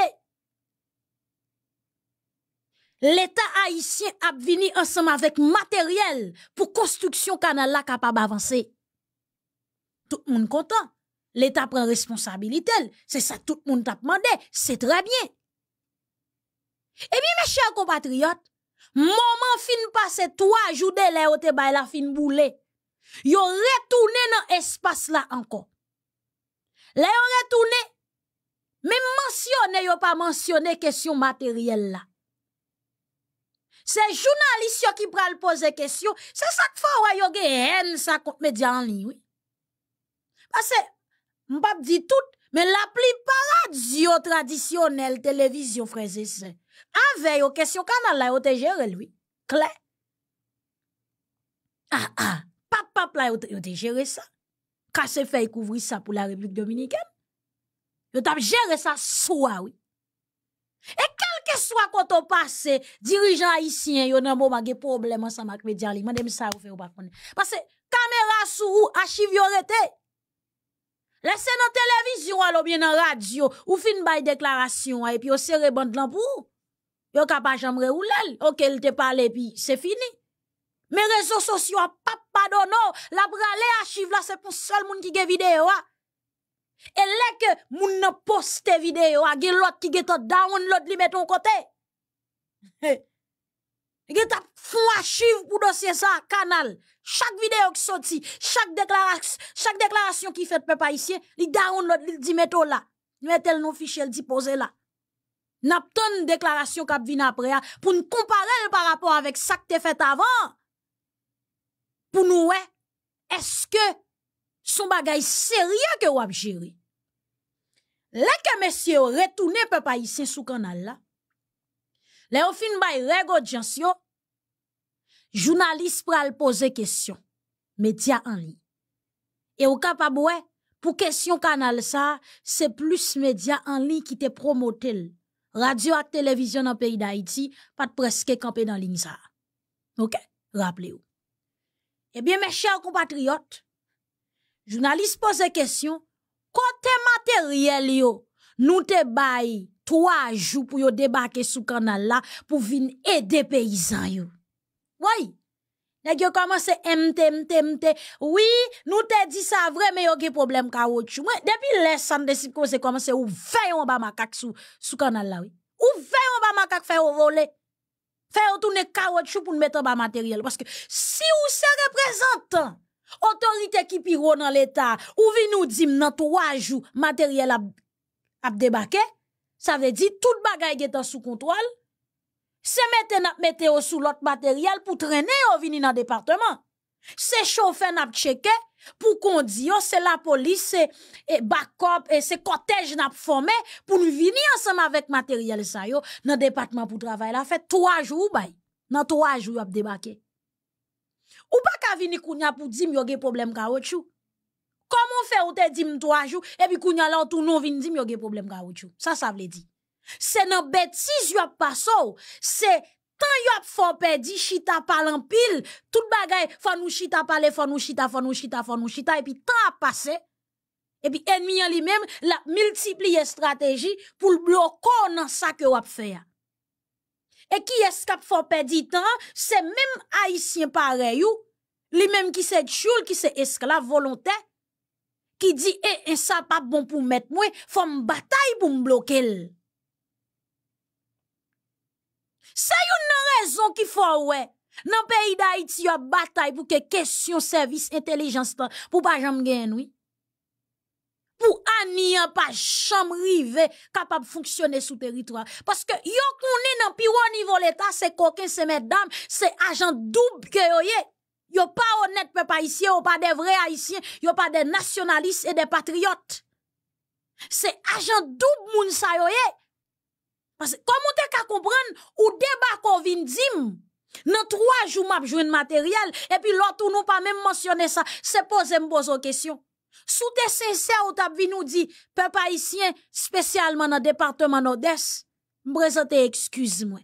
l'État haïtien a venu ensemble avec matériel pour construction canal là capable d'avancer. Tout le monde content. L'État prend responsabilité. C'est ça tout le monde t'a demandé. C'est très bien. Eh bien, mes chers compatriotes, moment fin passé trois jours de l'air la fin Ils Yo retourné dans espace là encore. Là ont retourné, mais mentionné yo pas mentionné question matérielle là. C'est journalistes qui pral poser question. C'est ça que faut yon gen haine ça contre média en ligne, oui. Parce que pas dit tout, mais la plupart des radio traditionnelle, télévision, frères et sœurs, avec questions. question canal là yon te géré, lui. clair Ah ah, pas pap la yon te géré ça. Kase fait couvrir ça pour la République Dominicaine. Yon tap géré ça soit, oui. Et que soit quand on passe, dirigeant haïtien, yo nan moment ge problème ensemble avec média li. Mandem ça ou fait ou pas Parce que caméra sous archive yo rete. scène en télévision alors bien en radio ou fin bay déclaration et puis ou serre bande lan pour. Yo capable chambre ou lel. OK, il te parle puis c'est fini. Mais réseaux sociaux pas pardonné. La brale archive là c'est pour seul monde qui ge vidéo. A. Ah là que moun nan poste vidéo, a gen lot ki geto download li meton kote. Get ta fwa archive pou dossier sa canal. Chaque vidéo ki soti, chaque déclaration, déclaration ki fet pe pa isye, li download li di meto la. metel nou fichel di pose la. Nap ton déclaration kap vin apre a pou comparer komparel par rapport avek sak te avant, pour Pou nou ce que... Son bagay se riyan ke wap jiri. Lè ke mesye yo retounen pe pa yise sou kanal la, lè yo fin bay rego djan syo, jounalist pral pose kesyon, medya an li. E yo kapabwe, pou kesyon kanal sa, se plus medya an li ki te promotel. Radio a televizyon an peyi da iti, pat preske kampe nan lin sa. Ok, rapple yo. Ebyen mesye yo kompatriot, jounalist pose kesyon, kote materyel yo, nou te bayi, 3 jou pou yo debake sou kanal la, pou vin ede peyizan yo. Woy, neg yo komanse mte, mte, mte, woy, nou te di sa vremen, yo ki problem kawotchou, depi lesan desi komanse, ou veyon ba makak sou kanal la, ou veyon ba makak feyo role, feyo toune kawotchou pou nou metan ba materyel, paske si ou se reprezentan, Autorité qui pire dans l'État, ou vi nous dit dans trois jours, matériel a, a débarqué. Ça veut dire tout bagaille est sous contrôle. C'est mettre mettez au sous l'autre matériel pour traîner au vient dans département. C'est chauffeur n'a checké pour qu'on dise oh, c'est la police et backup et c'est cortège n'a formé pour nous venir ensemble avec matériel ça yo dans département pour travailler. La fait trois jours bail. Dans trois jours a débarqué. Ou pa ka vini kounya pou dim yoge problem ka wot chou? Koman fe ou te dim to a jou, epi kounya la ou tou nou vini dim yoge problem ka wot chou? Sa sa vle di. Se nan betis yo ap paso, se tan yo ap fon pedi, chita palan pil, tout bagay fon nou chita pale, fon nou chita, fon nou chita, fon nou chita, epi tan ap pase, epi enmian li menm la multipliye strategi pou bloko nan sa ke yo ap feya. E ki eskap fò pè di tan, se mèm haisyen parè yo, li mèm ki se tchoul, ki se esklav, volontè, ki di, eh, eh, bon e, en sa pa bon pou mèt mwen, fò m batay pou m blokèl. Se yo nan rezon ki fò wè, nan peyi da iti yo batay pou ke kesyon servis intelijans tan, pou pa jam gen wè. pour Anian pas chambre rivé capable fonctionner sous territoire parce que yo est dans pire au niveau l'état c'est coquin c'est mesdames c'est agent double que yo yo pas honnête peuple haïtien pas des vrais haïtiens yo pas des nationalistes et des patriotes c'est agent double moun sa yo parce que comment tu ka comprendre ou débat qu'on vient dire dans trois jours m'a joindre matériel et puis l'autre nous pas même mentionner ça c'est poser une question Sou te sensè ou tap vi nou di, pe pa isyen, spesyalman nan departement nan des, mbrezante ekskuz mwen.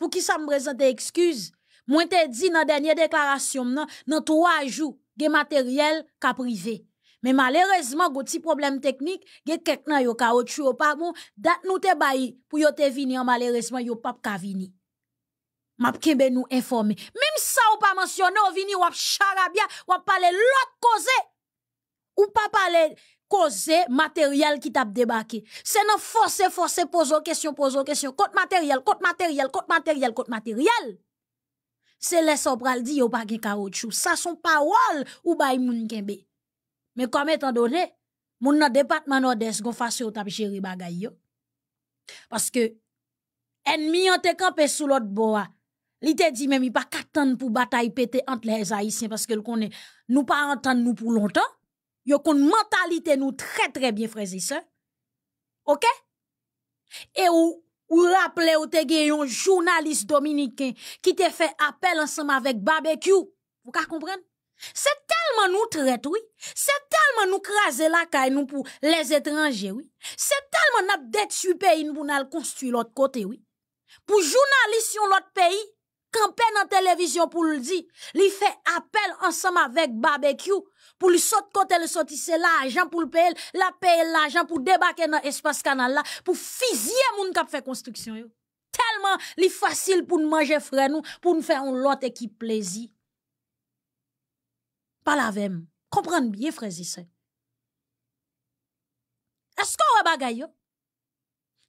Pou ki sa mbrezante ekskuz, mwen te di nan denye deklarasyon mnen, nan 3 ajou, ge materyel ka prive. Men malerezman, go ti problem teknik, ge kekna yo ka otu yo pa mwen, bon, dat nou te bayi, pou yo te vini, an malerezman yo pap ka vini. Map kebe nou informe. Mem sa ou pa mensyone, yo vini wap charabia, wap pale lok koze, ou pas parler causer matériel qui t'a débarqué. C'est non forcer, forcer, poser question, poser question. Compte matériel, compte matériel, compte matériel, compte matériel. C'est laisse pral dit ou pas gen caoutchouc. Ça sont paroles ou bay moun kembe. Mais comme étant donné, moun nan département nord-est gon ou tap gérer bagay yo. Parce que ennemi ont te campé sous l'autre bois. Li te dit même il pas qu'attendre pour bataille pété entre les haïtiens parce que le connaît nous pas entendre nous pour longtemps. yo kon mentalite nou tre tre bien frezi se. Ok? E ou rappele ou te gen yon jounalist dominiken ki te fe apel ansam avèk barbekyou. Fou kar kompren? Se telman nou trete, oui. Se telman nou kreze lakay nou pou les etranger, oui. Se telman nap detu peyi nou pou nal konstu lòt kote, oui. Pou jounalist yon lòt peyi, kan pen an televizyon pou l di, li fe apel ansam avèk barbekyou, pour le saut côté le sortir c'est l'argent pour le payer la l'argent pour débarquer dans espace canal là pour le mon qui fait construction tellement li facile pour nous manger frère nous pour nous faire un lot qui plaisir pas la même comprendre bien frère ici est-ce qu'on des yo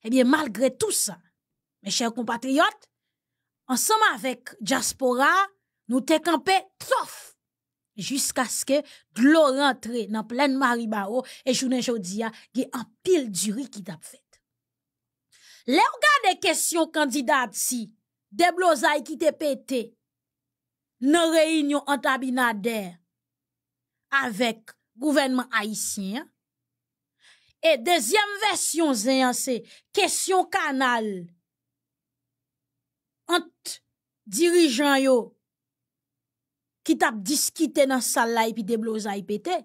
eh bien malgré tout ça mes chers compatriotes ensemble avec diaspora nous t'es campé sauf Jusk aske glou rentre nan plen Maribaro E jounen jodia ge an pil duri ki tap fet Le ou gade kesyon kandidat si De blozay ki te pete Non reynyon an tabinade Avek gouvenman Haitien E dezyem versyon zeyan se Kesyon kanal Ant dirijan yo ki tap diskite nan sal la epi deblo zay pete.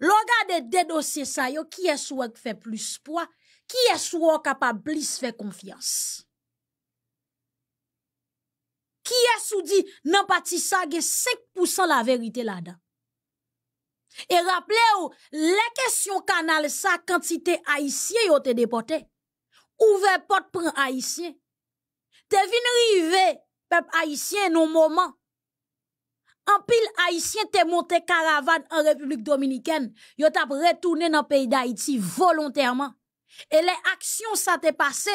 Lo gade dedosye sa yo, ki es wak fe plus pwa, ki es wak apablis fe konfians. Ki es wadi nan pati sa ge 5% la verite la da. E rapple yo, le kesyon kanal sa kantite aisyen yo te depote, ouve pot pren aisyen, te vinrive pep aisyen nou moman, En pile haïtien te monté caravane en République dominicaine, yo t'a retourné dans le pays d'Haïti volontairement. Et les actions ça t'est passé.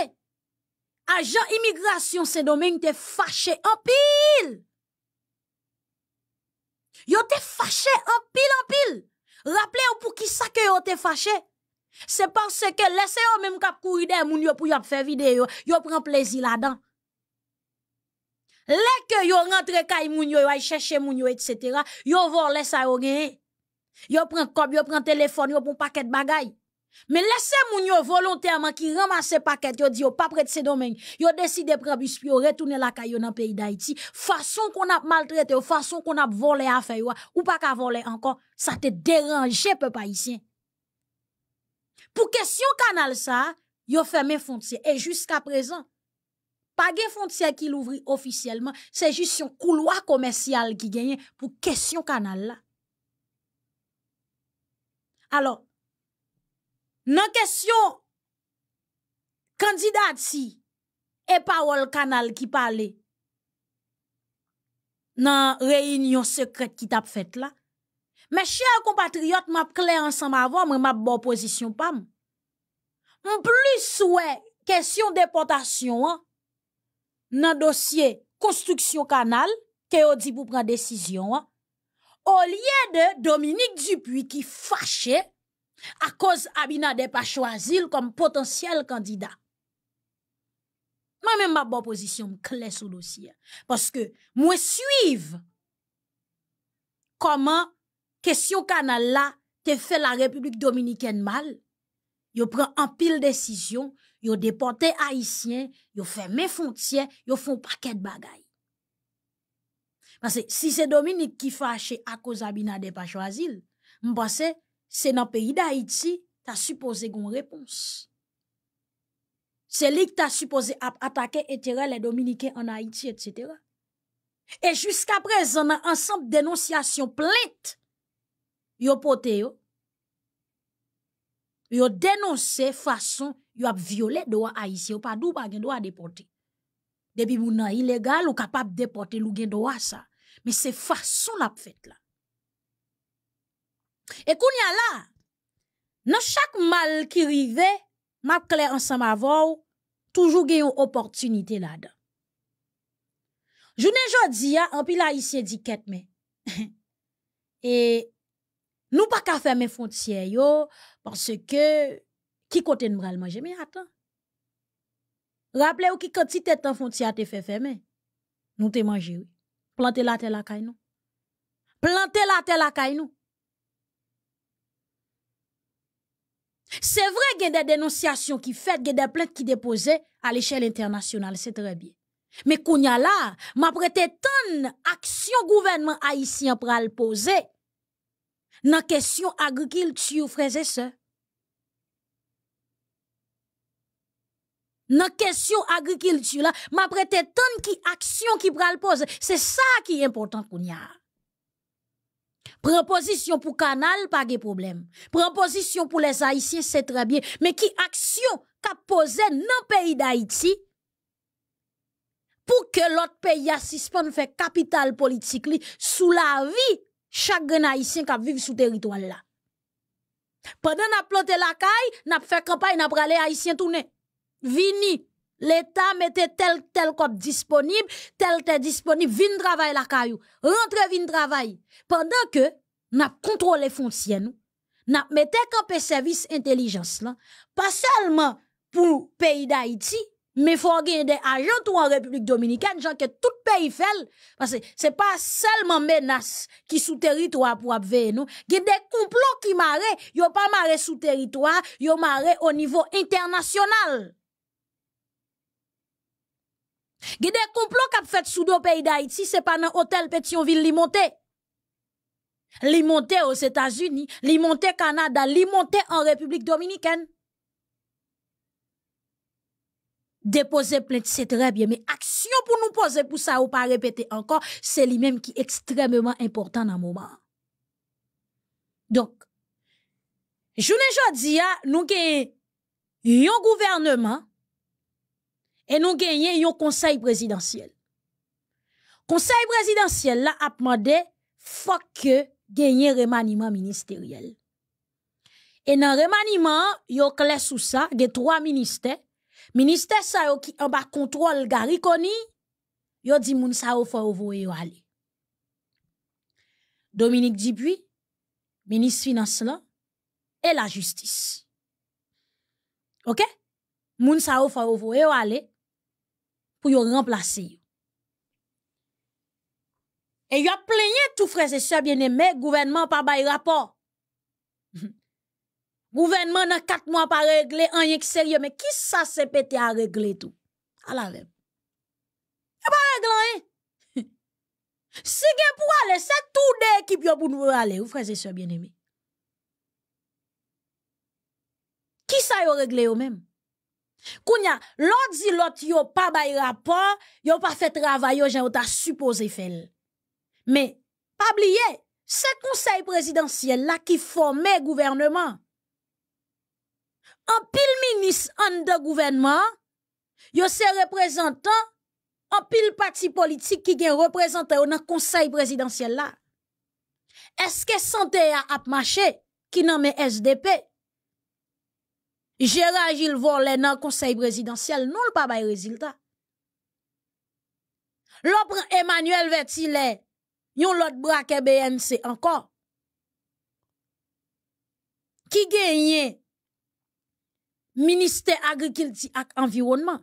Agent immigration Saint-Domingue t'es fâché en pile. Yo t'es fâché en pile en pile. Rappelez-vous pour qui ça que yo fâché. C'est parce que laissez vous même cap courir des pour y faire vidéo, yo prend plaisir là-dedans. Les que yo rentre kay moun yo, yo chèche moun yo, etc. Yo vole sa yo gen. Yo pren kob, yo pren téléphone, yo pren paquet bagay. Mais laissez moun yo volontairement qui ramasse paquet, yo di yo pa prête se domaine. Yo décide pren bus, yo retourner la kayo nan pays d'Haïti. Façon qu'on a maltraité, façon qu'on a volé affaire, ou pas ka volé encore, ça te dérange, peu païsien. Pour question canal ça, yo fermé fonce. Et jusqu'à présent, Pa gen fon tse ki louvri ofisyeleman, se jist yon kouloa komensyal ki genyen pou kesyon kanal la. Alo, nan kesyon kandidat si, e pa wol kanal ki pale, nan reynyon sekret ki tap fet la, me chè yon kompatriot map kle ansan ma avon, me map bo oposisyon pa m. M plis wè, kesyon depotasyon an, nan dosye konstruksyon kanal, ke yo di pou pran desisyon an, o liye de Dominique Dupuis ki fache a koz Abinade Pachouazil kom potensyal kandida. Man men ma bon posisyon m kle sou dosye, paske mwen suyv koman kesyon kanal la te fe la Republik Dominiken mal, yo pran an pil desisyon yo depote Haitien, yo ferme fontien, yo fon paket bagay. Mpase, si se Dominique ki fache akouza binade pa chwazil, mpase, se nan peyi da Haiti, ta suppose gon repons. Se li ki ta suppose ap atake etirele Dominique an Haiti, et cetera. E jusqu'apre, zan an ansanp denonsyasyon plente, yo pote yo. Yo denonse fason yo ap viole dowa a isye, ou pa dou pa gen dowa depote. Debi mounan ilegal, ou kapap depote lou gen dowa sa. Me se fason ap fet la. E koun ya la, nan chak mal ki rive, map kle ansam avou, toujou gen yon oportunite la da. Jounen jodi ya, an pi la isye di ket me. E, nou pa ka fè men fonciye yo, parce ke, ki kote nou mrel manje, mi atan. Raple ou ki kote si te tanfon ti a te fe fe men, nou te manje ou, plante la te la kay nou. Plante la te la kay nou. Se vre gen de denonsyasyon ki fet, gen de plente ki depose a l'eshel internasyonal, se tre bi. Me kounya la, ma prete ton aksyon gouvenman aisyen pral pose nan kesyon agrikil ki yo freze se. Dans la question de l'agriculture, je prête tant qui action qui prend le poser. C'est ça qui est important qu'on Proposition a. le canal, pas de problème. Proposition pour les Haïtiens, c'est très bien. Mais qui action qu'a posé dans le pays d'Haïti pour que l'autre pays assiste suspendu fait capital politique sous la vie chaque Haïtien qui vit sous territoire là. Pendant que nous la caille, nous fait campagne, pour aller haïtien tourner vini. L'État mettait tel, tel cop disponible, tel, tel disponible, vin travail la caillou, rentre vin travail. Pendant que, n'a contrôlé foncier nous, n'a mettait campé service intelligence là, pas seulement pour pays d'Haïti, mais faut gagner des agents ou en République dominicaine, gens que tout pays fait, parce que c'est pas seulement menace qui sous territoire pour veiller nous. Il y a des complots qui marrent, yo pas marré sous territoire, yo marré au niveau international. Gede complot kap fait sous le pays d'Haïti, c'est pas dans hôtel Pétionville li monte. Li monté aux États-Unis, li au Canada, li monté en République dominicaine. Déposer plainte, c'est très bien, mais action pour nous poser pour ça ou pas répéter encore, c'est lui-même qui est extrêmement important dans le moment. Donc, je ne dis nous avons un gouvernement et nous gagnons un conseil présidentiel. Conseil présidentiel là a demandé faut que un remaniement ministériel. Et dans remaniement, il y sous ça, trois ministères. Ministère ça qui en bas contrôle Gariconi, yo dit moun ça faut voyer aller. Dominique Dupuis, ministre finance là et la justice. OK Moun ça faut voyer aller. pou yon remplase yon. E yon plenye tout frese se biene me, gouvenman pa bay rapor. Gouvenman nan kat mwa pa regle, an yon ki serye, me ki sa se pete a regle tout? A la rem. A pa regle an yon. Se gen pou ale, se tou de ekip yon pou nou ale, ou frese se biene me. Ki sa yon regle yo menm? Kounya, l'autre dit l'autre yo pas bay rapport, yo pas fait travail yo ou ta supposé faire. Mais pas oublier, ce conseil présidentiel là qui formait gouvernement. En pile ministre en de gouvernement, yo se représentant en pile parti politique qui gen représentant dans conseil présidentiel là. Est-ce que santé a marché qui nomme SDP? Gérard Gilles volé dans le conseil présidentiel, non le pas de résultat. L'opre Emmanuel Vettile, yon l'autre braque BNC encore. Qui gagne ministère agriculture et environnement?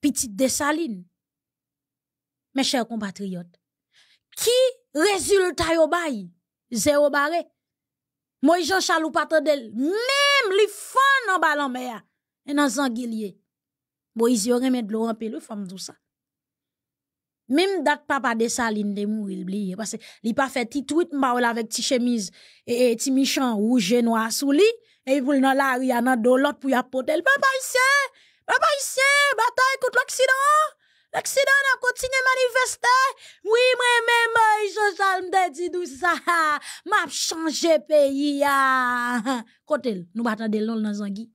Petite Dessaline. Mes chers compatriotes, qui résultat de bail? Zéro barré. Moi, Jean charles pas Même les fans en mais mer. Et dans zanguilier. Moïse aurait mis de l'eau en pile, femme tout ça. Même date papa de Saline de mourir, il Parce qu'il pas fait petit tweet avec ti chemise et, un petit michan rouge et noir sous lui. Et il dans la rue, il y pour y apporter. Papa ici! Papa ici! Bataille contre l'Occident! L'accident a continué manifester. Oui, moi même je euh, je me dit tout ça. M'a changé pays ya. Ah. Kotel, nous attendons dans dans Zangui.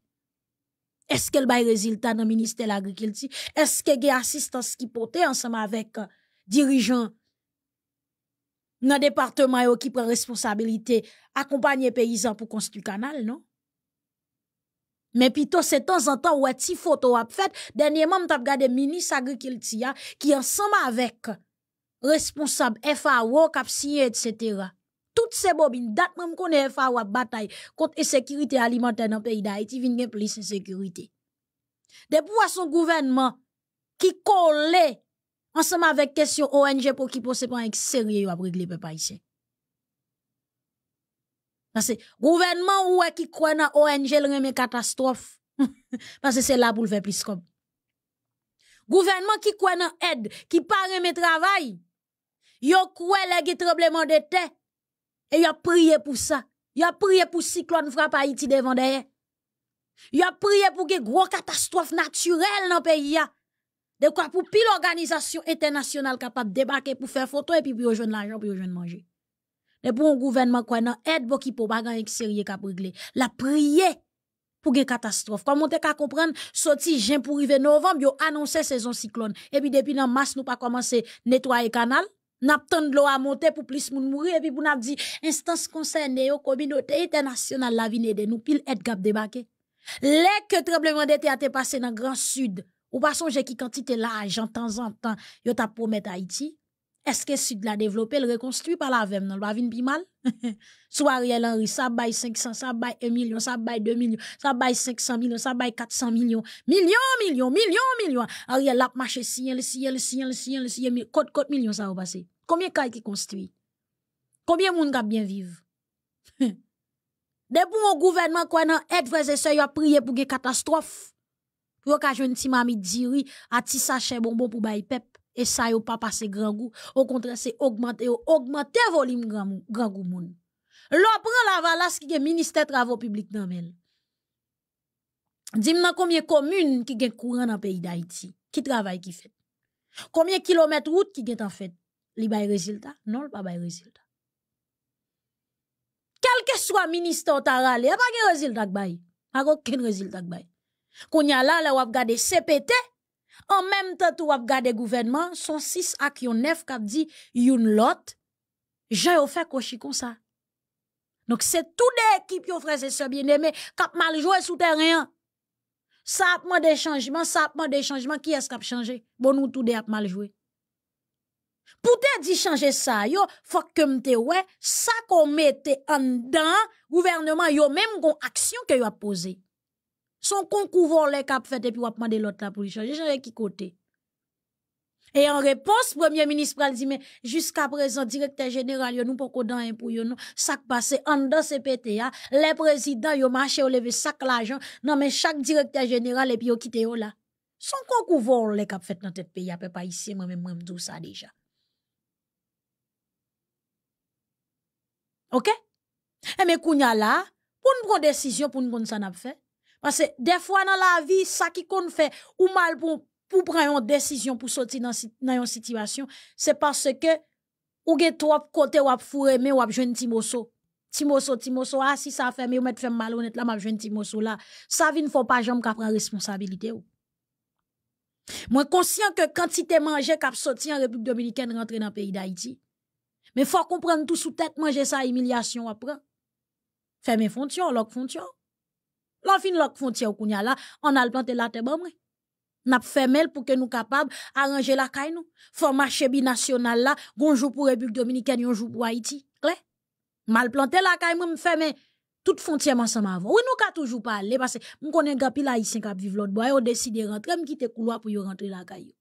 Est-ce qu'elle bail résultat dans le ministère de l'agriculture Est-ce qu'il y a assistance qui porte ensemble avec les euh, dirigeants dans le département qui prend responsabilité les paysans pour construire le canal non mais plutôt c'est de temps en temps ou ti photo a fait dernièrement m'tap le ministre agriculture qui ensemble avec responsable FAO cap etc. toutes ces bobines date même fait FAO bataille contre insécurité alimentaire dans le pays d'Haïti une police plus insécurité. Des son gouvernement qui collait ensemble avec question ONG pour qui pour se sérieux après régler peuple ici. Parce que gouvernement ou qui croit dans ONG remet catastrophe. Parce que c'est là pour le faire plus comme. Gouvernement qui croit dans aide, qui pas remet travail. Yo croit les tremblements de terre et il a prié pour ça. Il a prié pour cyclone frappe Haïti devant derrière. a prié pour que gros catastrophe naturelle dans le pays ya. De quoi pour pile organisation internationale capable de débarquer pour faire photo et puis pour rejoindre l'argent pour rejoindre manger pour un gouvernement quoi nan aide bo ki po bagan yon sérieux kap régler. La prier pour une catastrophe. Comment t'es qu'à comprendre, sorti juin pour arriver novembre, yo annoncé saison cyclone. Et puis depuis nan mars, nous pas commencé nettoyer canal. N'attend de l'eau à monter pour plus moun mourir. Et puis pour n'avez dit, instance concernée, yo communauté internationale la vine de nous, pile aide kap débarquer. Les que tremblement de terre été passé dans grand sud, ou pas songer qui quantité l'argent de temps en temps, yo t'a promet Haïti. Est-ce que que sud la développé, le reconstruit par la vem va pas venir pi mal? Soit Ariel Henry, ça baille 500, ça baille 1 million, ça baille 2 millions, ça baille 500 millions, ça baille 400 millions. Millions, millions, millions, millions. Ariel la marche ciel, le ciel, le ciel, le siyen, le millions, kote va passer. sa de cas kay qui Combien de monde kap bien viv? Depou moun gouvernement, a nan pour vreze se yo priye pou ge katastrof, pou yo ka joun ti mamie diri, à sache bonbon pour le pep, E sa yo pa pase grangou, o kontre se ogmante yo, ogmante volim grangou moun. Lo apren la valas ki gen Ministè Travò Publik Namel. Dim nan komye komyun ki gen kouran an peyi d'Aiti, ki travay ki fet. Komiye kilometre oud ki gen tan fet, li bay rezilta? Non, l pa bay rezilta. Kelke swa Ministè Otarale, apan gen rezilta k bay? Ako ken rezilta k bay? Kounya la la wap gade CPT, En même temps, tout ap le gouvernement, son 6 à dit 9 y dit une lot, j'ai fait kochi comme ça. Donc, c'est tout l'équipe équipe frères et sœurs bien aimé, a mal joué sous terrain. Ça ap des changements, ça ap des changements, qui est-ce a changé? Bon, nous tout des a mal joué. Pour te dire changer ça, yo, faut que te ouais ça qu'on mette en dedans, gouvernement, yo même gon action que yo a posé. Son concours volé kap fait et puis wap mande l'autre la pour changer. J'en qui côté. Et en réponse, premier ministre dit, mais jusqu'à présent, directeur général, yon nous pas qu'on d'en pour yon, ça passe en dans ce PTA. les présidents, yon marché, yon levé sac l'argent, non mais chaque directeur général, et puis yon kite yon là. Son concours volé kap fait dans tête pays, peut pas ici, moi même, moi dis ça déjà. Ok? Et eh, mais kounya là, pour une prendre décision, pour une bonne ça n'a fait. Parce que des fois dans la vie, ça qui fait ou mal pour, prendre une décision pour sortir dans une situation, c'est parce que ou avez trop côté ou ap foure mais ou ap jwenn timoso timoso timoso ah si ça fait mais ou met fait mal honnête là m'ap petit timoso là ça ne faut pas jamais qu'a prendre responsabilité je moi conscient que quand quantité manger qu'a sorti en république dominicaine rentrer dans le pays d'haïti mais faut comprendre tout sous tête manger ça humiliation après. prend mes fonctions, lok fonctions. L'on fin lòk frontière ou kounya la, on a planté la terre bon mwen. Nap femel pour que nous kapab arranger la caille. Nous, Faut marcher binational la, pour pou dominicaine yon jou pour Haiti. Kle? Mal planté la caille, mwen mfemel. Tout frontière, man sa avant. Oui, Ou nou ka toujours parler parce m konen gapi la kap viv l'autre boye, ou décide rentre, m'kite kite kouloa pou yo rentre la caille.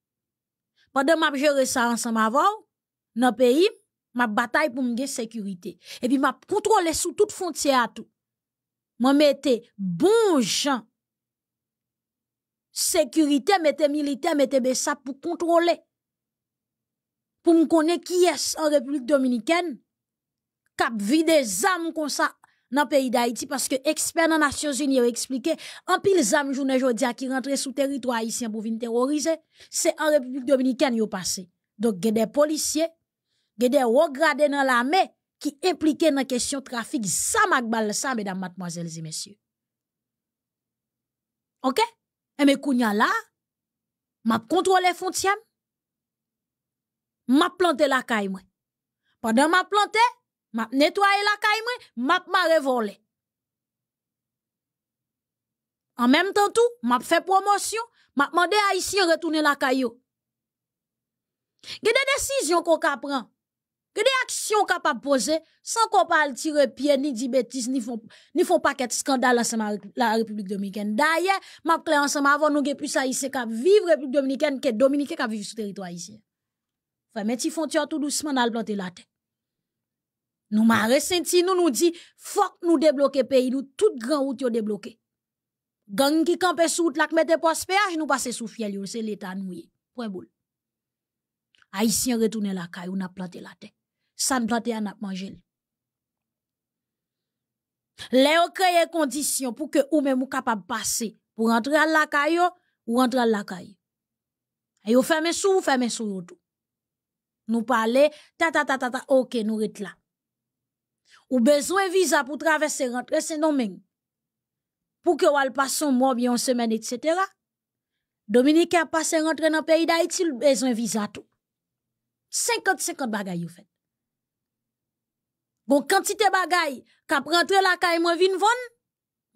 Pendant m'ap ap jere sa an sa ma pays, nan pays. m ap batay pou m sécurité. Et E pi contrôle ap sou tout moi mettez bon gens sécurité mettez militaire mettez ça pour contrôler pour me connaître qui est en République dominicaine cap vide des âmes comme ça dans le pays d'Haïti parce que experts en Nations Unies ont expliqué en pile zam journée aujourd'hui qui sur sous territoire haïtien pour venir terroriser c'est en République dominicaine yo passé donc il y a des policiers il y a des dans l'armée qui impliquait dans la question trafic ça Zamakbal, ça, mesdames, mademoiselles et messieurs. OK? Et eh mes kounya là, m'a contrôlé frontière, m'a planté la caille. Pendant m'a planté, m'a nettoyé la caille, moi, m'a révolé. En même temps tout, m'a fait promotion, m'a demandé à ici retourner la caille. Quelle décision qu'on peut que des actions capables poser sans qu'on parle tirer pied ni dit bêtises ni font ni font pas qu'être scandale ensemble la République dominicaine. D'ailleurs, ma clé ensemble avant nous gè plus ça ici qu'à vivre République dominicaine que Dominicaine qui vivre sur territoire haïtien. Frère, mais ils font tout doucement dans planter la tête. Nous m'a ressenti, nous nous dit, faut que nous débloquer pays, nous tout grand route yon débloqué. Gang qui campe sous route, la qui mette pas péage, nous passe sous fiel, c'est l'état nous Point boule. Haïtien retourne la caille, on a planté la tête san plante an ap manger. Le yo kreye condition pou ke ou même vous kapab pour pou rentre al ou rentrer ou rentre al on E yo sous, sou ou ferme sou Nous tout. Nous parler, ta ta ta ta ta, ok nous ret là. Ou besoin visa pour traverser rentre, se non men. un ke passe passe mois bien une semaine, etc. rentrer passe rentre nan pays pays d'Haïti, besoin visa tout. 50-50 bagay ou fait. Gon kantite bagay ka prentre lakay mwen vin von,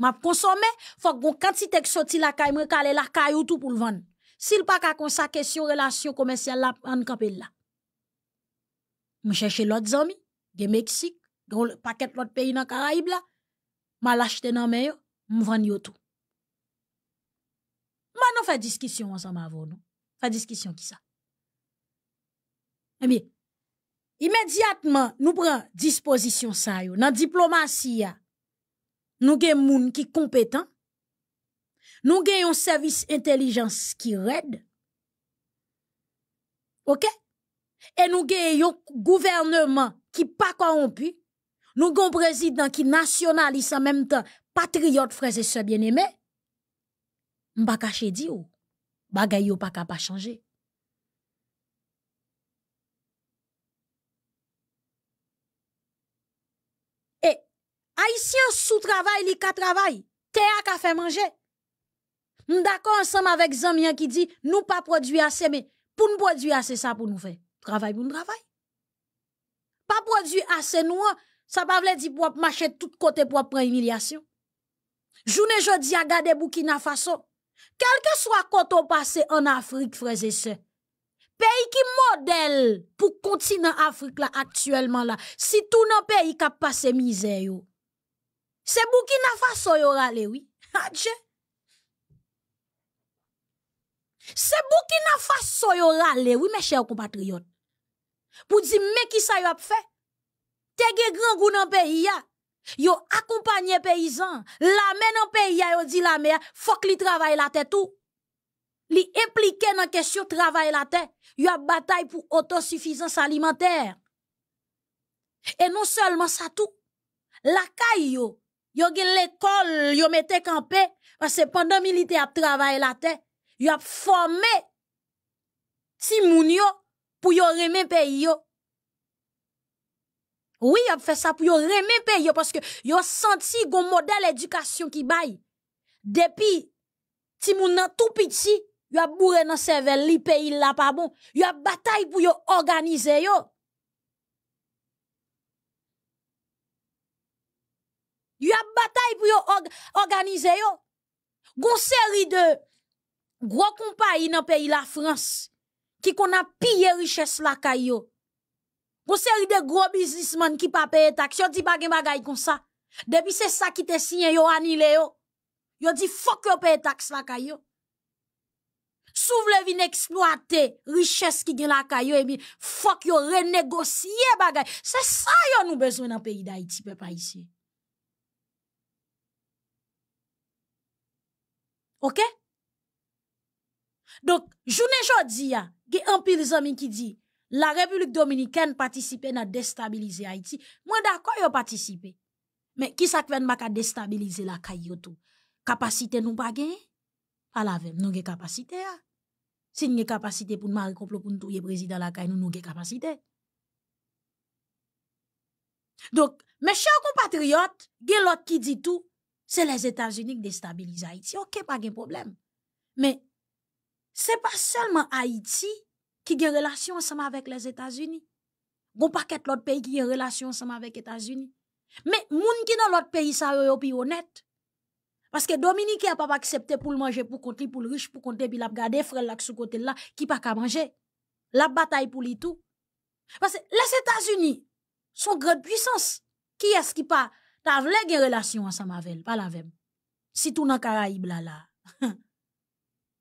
map konsome, fok gon kantite ksoti lakay mwen kale lakay yotou pou lvan. Sil pa kakonsa kesyon relasyon komensyal la an kapel la. Mwen cheshe lot zami, gen Meksik, gen paket lot peyi nan Karaib la, man lachte nan men yo, mwen van yotou. Man nou fè diskisyon ansan mwen avon nou. Fè diskisyon ki sa. Emiye, immédiatement nous prenons disposition ça Dans dans diplomatie nous des gens qui compétent nous avons un service intelligence qui red OK et nous avons un gouvernement qui pas corrompu nous avons un président qui nationaliste en même temps patriote frères et sœurs bien-aimés Nous cacher di ou bagay yo pa pas changer Haïtien sous travail, li ka travail. Théa ka fait manger. D'accord ensemble avec Zamien qui dit, nous pas produit assez, mais pour nous produire assez, ça pour nous faire. Travail pour nous travail. Pas produit assez, nous, hein. ça pas veut dire pour marcher de tous côtés pour prendre humiliation. Journée jodi à garder Burkina Faso. Quel que soit côté passé en Afrique, frères et sœurs. Pays qui modèle pour continent Afrique là actuellement là. Si tout nos pays qui a passé misère se n'a Faso yo rale, oui. Adje. Ah, Se Burkina Faso yo rale, oui, mes chers compatriotes. Pour dire, mais qui ça yo a fait? Te ge grand goût dans pays ya. Yo accompagné paysan. La en dans pays ya, yo dit la mer, faut que li travaille la tête tout. Li impliqué dans question travail la tête. Ils a bataille pour autosuffisance alimentaire. Et non seulement ça tout. La caille yo, Yo gen l'école, yo mette campé parce que pendant militaire a travaillé la terre, yo a formé ti moun yo pour yo remen pays yo. Oui, a fait ça pour yo remen pays yo parce que yo senti gon modèle éducation qui baille. Depuis ti moun nan tout petit, yo a bourré dans cervelle li pays là pas bon. Yo a bataille pour yo organiser yo. Il y a bataille pour organiser yo. Gon série de gros compagnies dans pays la France qui qu'on a pillé richesse la caillou. Gon série de gros businessmen qui pas payer taxe, yo di pas gen bagay comme ça. Depuis c'est ça qui te signé yo annulé yo. Yo dit fuck yo payer taxe la caillou. Souvre les vin richesse richesse qui gen la kayo et faut fok yo renégocier bagay. C'est ça yo nous besoin dans pays pays peuple papa. Ok? Donk, jounen jodi ya, ge empil zami ki di, la Republik Dominikèn patisipe na destabilize Haiti. Mwen da kwa yo patisipe? Men, ki sak ven baka destabilize la kay yo tou? Kapasite nou pa gen? A la vem, nou ge kapasite ya. Se nou ge kapasite pou nman rekomplo pou ntou ye prezident la kay, nou nou ge kapasite. Donk, men chè ou kon patriot, ge lot ki di tou, c'est les États-Unis qui déstabilisent Haïti. Ok, pas de problème. Mais ce n'est pas seulement Haïti qui a une relation ensemble avec les États-Unis. Bon, pas l'autre pays qui a une relation ensemble avec les États-Unis. Mais les gens qui dans l'autre pays, ça plus honnête. Parce que Dominique n'a pas accepté pour le manger, pour compter, pour le riche, pour compter, puis l'a garder frère là qui côté là, pas manger. La bataille pour lui tout. Parce que les États-Unis sont grande puissance. Qui est-ce qui pas ta vle une relation à avec elle, pas la même. Si tout dans Caraïbes là là.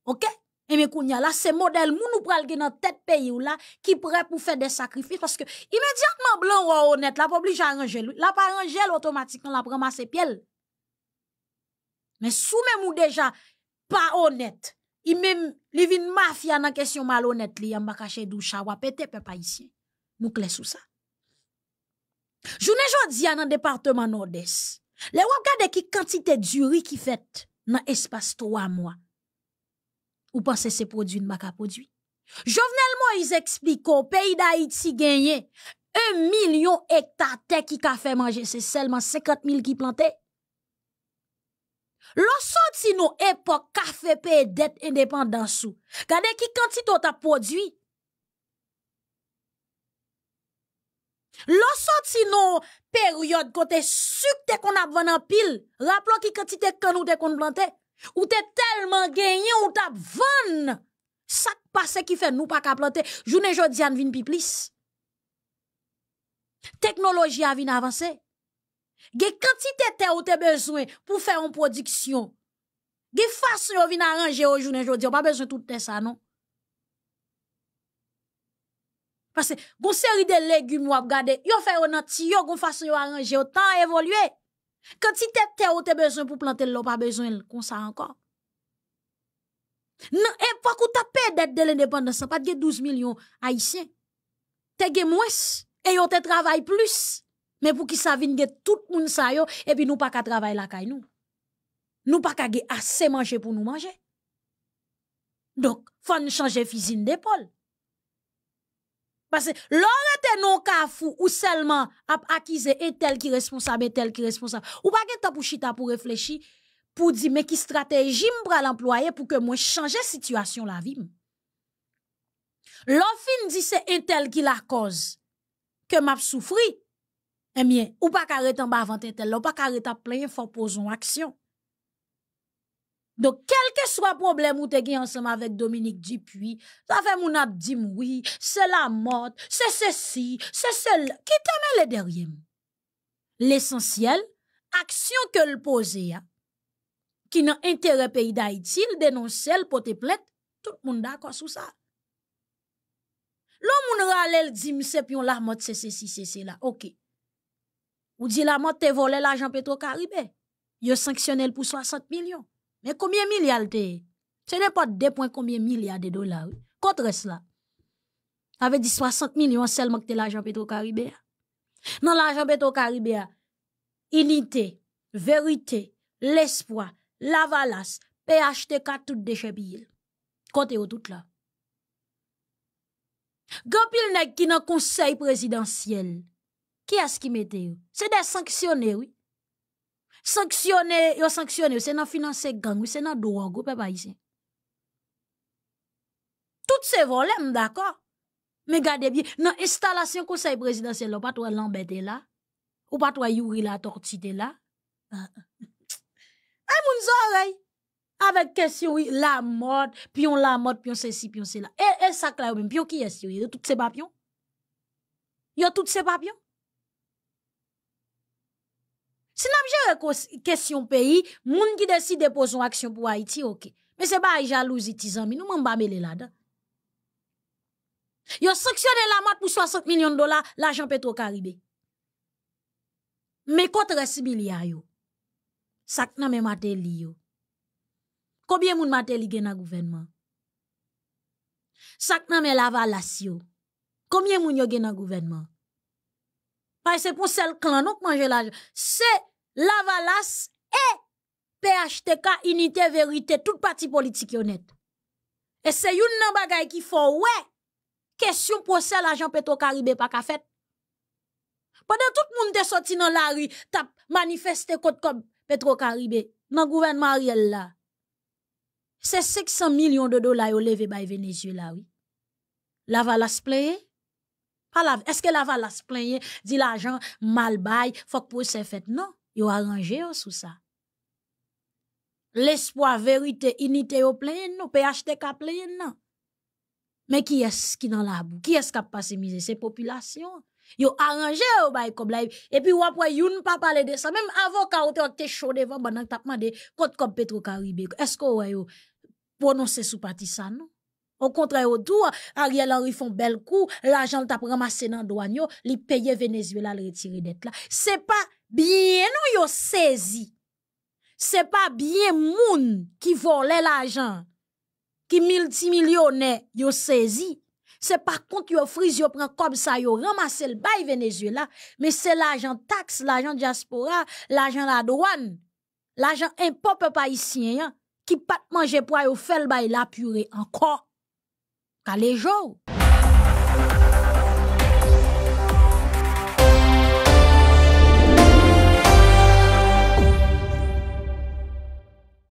OK? Et mes kounya là, c'est modèle mou nous pral dans tête pays ou là qui prêt pour faire des sacrifices parce que immédiatement blanc ou honnête, la pas obligé à ranger, la pas ranger automatiquement la prend ma pieds. Mais sous même ou déjà pas honnête. Il même li vin mafia la question malhonnête li, yamba kache doucha, Wa pété pa ici. Nous clés sous ça. Jounen jwa diyan nan departman no des, le wap gade ki kantite djuri ki fet nan espas 3 mwa. Ou panse se podwi nan maka podwi? Jouvenel mwa yis ekspliko, peyi da iti genyen, 1 milyon hektate ki kafe manje, se selman 50 mil ki plante. Lo son ti nou epok kafe pey det independansou, gade ki kantite o ta podwi, Lo sot si nou peryode kon te suk te kon apvan an pil, raplo ki kanti te kon ou te kon plante, ou te telman genyen ou te apvan, sak pa se ki fe nou pa ka plante, jounen jodi an vin pi plis. Teknoloji avin avanse, ge kanti te te ou te bezwen pou fe yon prodiksyon, ge fasyon vin aranje ou jounen jodi, ou pa bezwen tout te sa non. Parce que, bon série des légumes, on regardez, vous faites un anti, vous avez façon de arranger, vous temps évolué. Quand tu t'es terre, vous avez besoin pour planter, vous pas besoin, comme ça encore. Non, et pas qu'on tape d'être de l'indépendance, pas de 12 millions haïtiens. T'es moins, et tu travailles plus. Mais pour qui ça vienne, tout le monde sa yo, et puis nous pas qu'à travailler la caille nous. Nous pas qu'à assez manger pour nous manger. Donc, faut changer physique d'épaule. Parce que l'on non kafou ou seulement ap acquis et tel qui responsable et tel qui responsable. Ou pas gen pour chita pour réfléchir pour dire mais qui stratégie m'a l'employé pour que moi la situation la vie. L'on fin dit c'est tel qui la cause que m'a souffri. Eh bien, ou pas qu'arrêter en bas avant tel, ou pas un plein faut poser une action. Don, kelke swa problem ou te gen ansem avèk Dominique Dupuis, ta fè moun ap di moui, se la mot, se se si, se se la, ki te men le deryem. L'esensyel, aksyon ke l'poze ya, ki nan entere peyi da iti, l denonsyel pou te plèt, tout moun da akwa sou sa. Lo moun ralè l di msep yon la mot, se se si, se se la, ok. Ou di la mot te vole l ajan Petro Karibè, yo sanksyonel pou 60 milyon. Mais combien de milliards Ce n'est pas deux points combien de milliards de dollars. Contre cela, avec 60 millions seulement que l'argent pétro caribé. Dans l'argent pétro-caribéen, unité, vérité, l'espoir, l'avalas, PHTK, tout déchet pile. Côté tout là. Gopil n'est qui dans conseil présidentiel. Qui est-ce qui mette C'est des sanctionnés, oui. Sanksyone yo, sanksyone yo, se nan finanse gang, se nan drogo pe pa yi se. Tout se volè, m d'akor. Me gade bi, nan estalasyon konsey prezidansye lo, patwa lambè de la, ou patwa yuri la, tortite ah, ah. la. E moun zorey, avèk kesyon yi, la mod, piyon la mod, piyon se si, piyon se la. E sakla yo m, piyon kiye si, yo tout se papyon. Yo tout se papyon. Sin apje rekon kesyon peyi, moun ki desi depozon aksyon pou Haiti, ok, men se ba ay jalouz itizan mi, nou mwen mba mele la da. Yo saksyonen la mat pou 60 milyon dola, la jan petro karibe. Men kont resibi li a yo, sak nan men mate li yo, kobye moun mate li gen a gouvenman. Sak nan men lava las yo, kobye moun yo gen a gouvenman. Paye se pon sel klan, nouk manje la jan, se... La valas e pHTK, inite, verite, tout pati politik yon net. E se yon nan bagay ki fò, wè, kesyon prosè l'ajan Petro Karibè pa ka fèt. Pendè tout moun te soti nan la ri, tap, manifeste kot kom Petro Karibè, nan gouvenman riel la. Se 500 milyon de dola yo leve bay Venezuela, wè. La valas plenye? Eske la valas plenye, di l'ajan mal bay, fòk prosè fèt, nan? yo arrangé sur sous ça. L'espoir, vérité, unité au plein, nous PHTK plein, non. Mais qui est-ce qui dans la boue? Qui est-ce qui a passé ces populations? population. Yo arrangé au bay Et puis ou après, yon pas parlé de ça. Même avocat ou te ou chaud devant, banan tapman de kot comme petro caribé Est-ce que ou yo prononce sous parti ça, non? Au contraire, autour, Ariel Henry font bel coup, l'argent t'a ramassé dans douane, li paye Venezuela le retirer d'être là. C'est pas bien nous yo saisi. C'est pas bien moun qui volait l'argent, qui multimillionnaire yo saisi. C'est pas contre yo frise yo prend comme ça yo ramassé le bail Venezuela, mais c'est l'argent taxe, l'argent diaspora, l'argent la douane, l'argent impôt peuple ici, hein, qui pas manger pour au faire le bail la purée encore. Calejou.